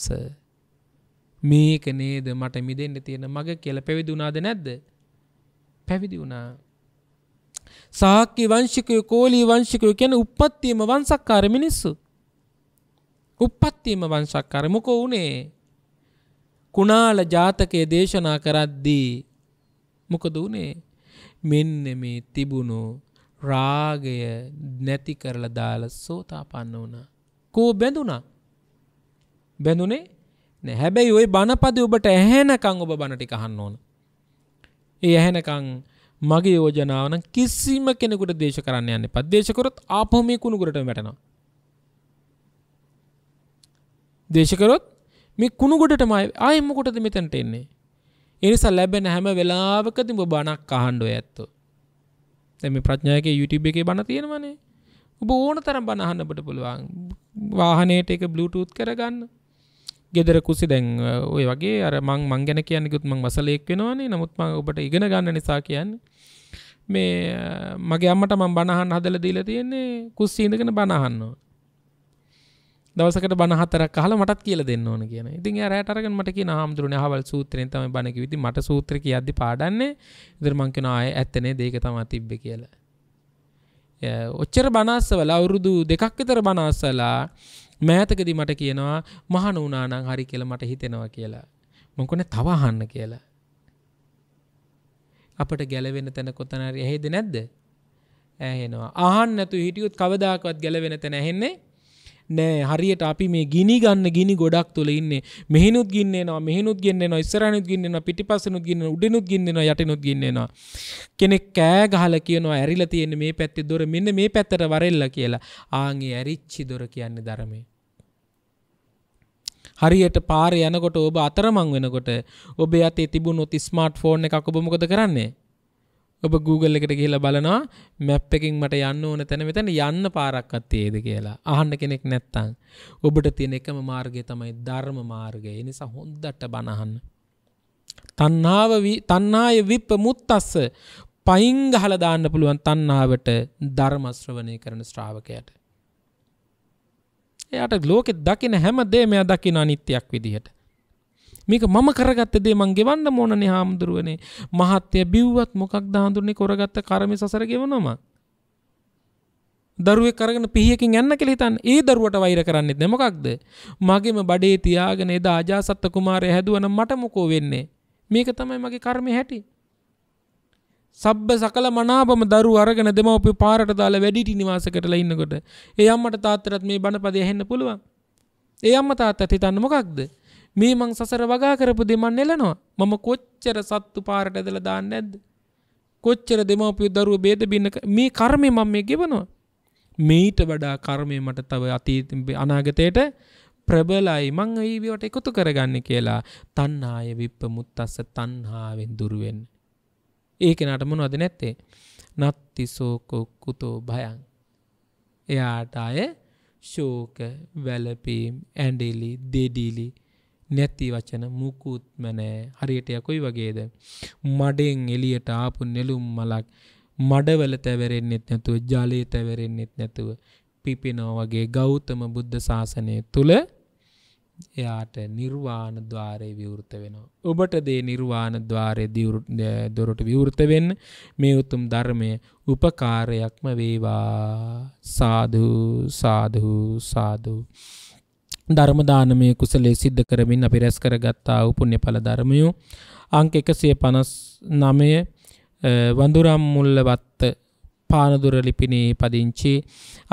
මේක නේද මට මිදෙන්ට තියෙන මග කියල පැවිදුනාද නැද්ද. පැවිදි වුණා. සාක්‍ය වංශිකය කෝලී වංශිකය කැන උපත්තිීම වන්සක්කාර මිනිස්සු. උපත්තිීම වංශක්කාර මොකෝ වනේ කුණාල ජාතකය දේශනා කරද්දී මොකද වනේ මෙන්න මේ තිබුණු රාගය නැති කරලා දාල සෝතාපන්න වුණා. කෝ බැඳුනා බැඳුනේ හැබැයි ඔය බණපද ඔබට ඇහැනකං ඔබ බණටි කහන්න ඕන. ඒ ඇහැනකං මගේ යෝජනාවන කිසිම කෙනෙකුට දේශ කරන්න යන්න පදේශකොරොත් ආපහොමි කුණුගුරට වැටනවා. දේශකරොත් මේ කුණුගොඩටමයි ආයෙමකොටද මෙතැන්ට එන්නේ. එනිසා ලැබෙන හැම වෙලාවකතිම බණක් අහන්ඩුව ඇත්තෝ. තැම ප්‍රඥායක YouTube එකේ බණ තියෙනවනේ ඔබ ඕන තරම් බණහන්නට පුළුවන් වාහනයට එක බ්ලුටූත් කරගන්න ගෙදර කුසි දැන් ඔය වගේ අර මං මං ගැන කියන්නෙකුත් මං වසලයෙක් වෙනවානේ නමුත් මං ඔබට ඉගෙන ගන්න නිසා කියන්නේ මේ මගේ අම්මට මං බණහන් හදලා දීලා තියෙන්නේ කුස්සිය ඉඳගෙන බණහන්නවා දවසකට බනහතරක් කහල මටත් කියල දෙන්න ඕන කියන ඉතින් රෑටරග මට නාමුදුරන හවල් සූත්‍රයෙන් තම බණක විති මට සූත්‍ර කියද්දි පාඩන්නේ දර්මංකනආය ඇත්තනේ දේක තම තිබ්බ කියලා ඔච්චර බනස්සවල අවුරුදු දෙකක් විතර බනස්සලා මෑතකදි මට කියනවා මහන වනානං හරි කියල මට හිතෙනවා කියලා මොකොන තවහන්න කියලා අපට ගැලවෙන තැන කොතනරි ඇහෙද නැද්ද ඇහෙනවා ආහන් නැතු හිටියුත් කවදාකවත් ගැලවෙන තැන ඇහෙන්නේ නෑ හරියට අපි මේ ගිනි ගන්න ගිනි ගොඩක් තුල ඉන්නේ මෙහිනුත් ගින්න එනවා මෙහිනුත් ගින්න එනවා ඉස්සරහිනුත් ගින්න එනවා පිටිපස්සෙනුත් ගින්න උඩිනුත් ගින්න එනවා යටිනුත් ගින්න එනවා කෙනෙක් කෑ ගහලා කියනවා ඇරිලා තියෙන්නේ මේ පැත්තේ දොර මෙන්න මේ පැත්තට වරෙල්ලා කියලා ආන්ගේ ඇරිච්චි දොර කියන්නේ ධර්මයේ හරියට පාරේ යනකොට ඔබ අතරමං වෙනකොට ඔබේ අතේ තිබුණොත් ස්මාර්ට් ෆෝන් එකක් ඔබ මොකද කරන්නේ ඔබ Google එකට කියලා බලනවා මැප් එකින් මට යන්න ඕන තැන මෙතැන යන්න පාරක් අත්තේද කියලා අහන්න කෙනෙක් නැත්තං. ඔබට තියෙන එකම මාර්ගය තමයි ධර්ම මාර්ගය නිසා හොන්දට බණහන්න. තන්නාව තන්නාය විප්ප මුත්තස්ස පයින් ගහලා දාන්න පුළුවන් තණ්හාවට ධර්ම ශ්‍රවණය කරන ශ්‍රාවකයාට. එයාට ලෝකෙ දකින හැම දෙයක්ම එයා දකින අනිත්‍යයක් විදිහට. මේක මම කරගත්ත දේ මං ගෙවන්න ඕනනේ හාමුදුරුවනේ මහත්ය බිව්වත් මොකක් දහඳුරන්නේ කොරගත්ත කර්ම සසර ගෙවනවා දරුවෙක් කරගෙන පිහියකින් යන්න කියලා හිතන්නේ ඒ දරුවට වෛර කරන්නේ නැ මොකක්ද මගේම බඩේ තියාගෙන එදා අජාසත් කුමාරය හැදුවනම් මට මොකෝ වෙන්නේ මේක තමයි මගේ කර්මය හැටි සබ්බ සකල මනාපම දරු අරගෙන දෙමව්පිය පාරට දාලා වැඩිටි නිවාසකටලා ඉන්නකොට ඒ අම්මට තාත්තටත් මේ බණපදය ඇහෙන්න පුළුවන්. ඒ අම්මා තාත්තට හිතන්න මොකක්ද? මේ මං සසර වගා කරපු දෙමන් එලනවා මම කොච්චර සත්තු පාරට ඇදලා දාන්න නැද්ද කොච්චර දෙමව්පිය දරුවෝ බේද බින්න මේ කර්මය මම මේ ගෙවනවා මේට වඩා කර්මය මට තව අතීත අනාගතයට ප්‍රබලයි මං ඒවට එකතු කරගන්න කියලා තණ්හාය විප්පමුත්තස්ස තණ්හාවෙන් දුර වෙන්න. ඒ කෙනාට මොනවද නැත්තේ? නත්ති ශෝකෝ කුතෝ භයං. එයාට අය ශෝක, වැළපීම්, ඇඬිලි, දෙඩිලි නැති වචන මුකුත්ම නෑ. හරියට යකොයි වගේද? මඩෙන් එළියට ආපු නෙළුම් මලක් මඩවල තැවරෙන්නෙත් නැතුව ජලයේ තැවරෙන්නෙත් නැතුව පිපෙනා වගේ ගෞතම බුද්ධ ශාසනය තුල එයාට නිර්වාණ ద్వාරේ විවෘත වෙනවා. ඔබට දේ නිර්වාණ ద్వාරේ දොරට විවෘත වෙන්න මේ උතුම් ධර්මය උපකාරයක්ම වේවා. සාදු සාදු සාදු ධර්ම දානමය කුසලයේ සිද්ධ කරමින් අපි රැස් කරගත්තා වූ පුණ්‍යඵල ධර්මයෝ අංක 159 වඳුරම් මුල්ලවත්ත පානදුර ලිපිනේ පදිංචි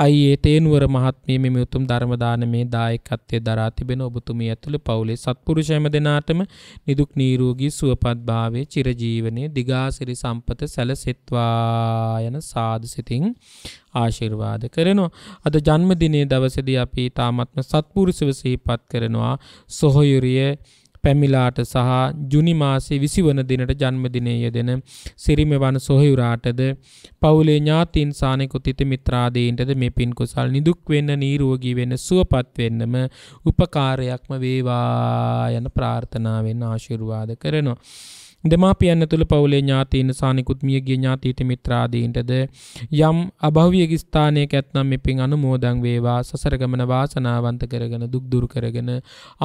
අයියේ තේනුවර මහත්මිය මෙම උතුම් ධර්ම දානමේ දායකත්වයේ දරා තිබෙන ඔබතුමිය ඇතුළු පවුලේ සත්පුරුෂයම දෙනාටම නිදුක් නිරෝගී සුවපත් භාවයේ චිරජීවනයේ දිගාසිරි සම්පත සැලසෙත්වා යන සාදු සිතින් ආශිර්වාද කරනවා. අද ජන්මදිනයේ දවසේදී අපි තාමත්ම සත්පුරුෂව සිහිපත් කරනවා සොහොයුරිය පැමිලාට සහ ජුනි මාසේ 20 වන දිනට ජන්මදිනය යෙදෙන සිරිමෙවන සොහයුරාටද පවුලේ ඥාතීන් සානෙකුත් හිත මිත්‍රාදීන්ටද මේ පින් කුසල් නිදුක් වෙන්න නිරෝගී වෙන්න සුවපත් වෙන්නම උපකාරයක්ම වේවා යන ප්‍රාර්ථනාවෙන් ආශිර්වාද කරනවා දෙමාපියන් ඇතුළු පවුලේ ඥාතීන් සානිකුත් මියගේ ඥාතීත මිත්‍රාදීන්ටද යම් අභව්‍යයක ස්ථානයක ඇත්නම් මේ පින් අනුමෝදන් වේවා සසර ගමන වාසනාවන්ත කරගෙන දුක් දුරු කරගෙන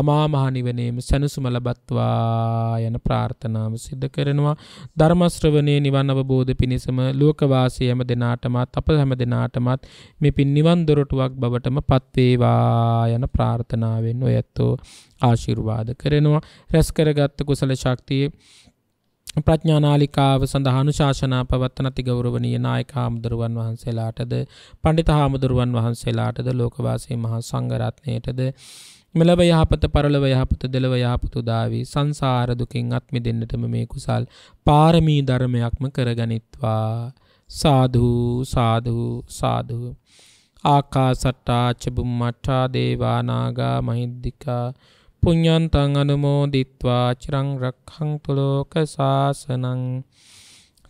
අමා මහ නිවනේම සැනසුම ලබත්වා යන ප්‍රාර්ථනාව සිද්ධ කරනවා ධර්ම ශ්‍රවණයේ නිවන් අවබෝධ පිණිසම ලෝක වාසී හැම දිනාටමත් අප හැම දිනාටමත් මේ පින් නිවන් දොරටුවක් බවටම පත් වේවා යන ප්‍රාර්ථනාවෙන් ඔයත් ආශිර්වාද කරනවා රැස් කරගත් කුසල ශක්තිය ප්‍රඥානාලිකාව සඳහානු ශාසනා පවත්තන තිගෞරවනීය නායක හාමුදුරුවන් වහන්සේලාටද පණ්ඩිත හාමුදුරුවන් වහන්සේලාටද ලෝකවාසී මහා සංඝරත්නයටද මෙලව යහපත පරලව යහපත දෙලව යහපතු දාවී සංසාර දුකින් අත්මි දෙන්නටම මේ කුසල් පාරමී ධර්මයක්ම කරගනිත්වා සාධු සාධු සාධු ආකා සට්ටා චබුම් මට්ටා දේවානාගා මහිද්දිකා පුඤ්ඤන්තං අනුමෝදිත්වා චිරං රක්ඛන්තු ලෝක සාසනං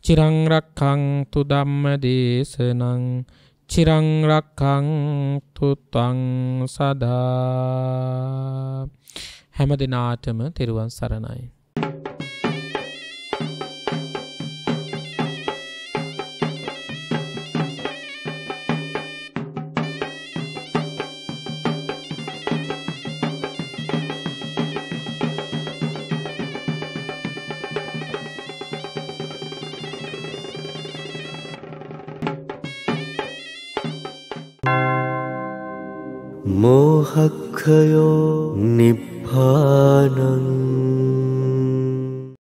චිරං රක්ඛන්තු ධම්ම දේශනං චිරං රක්ඛන්තු ත්වං සදා හැම දිනාටම තෙරුවන් සරණයි मोहक्षयो निभानम्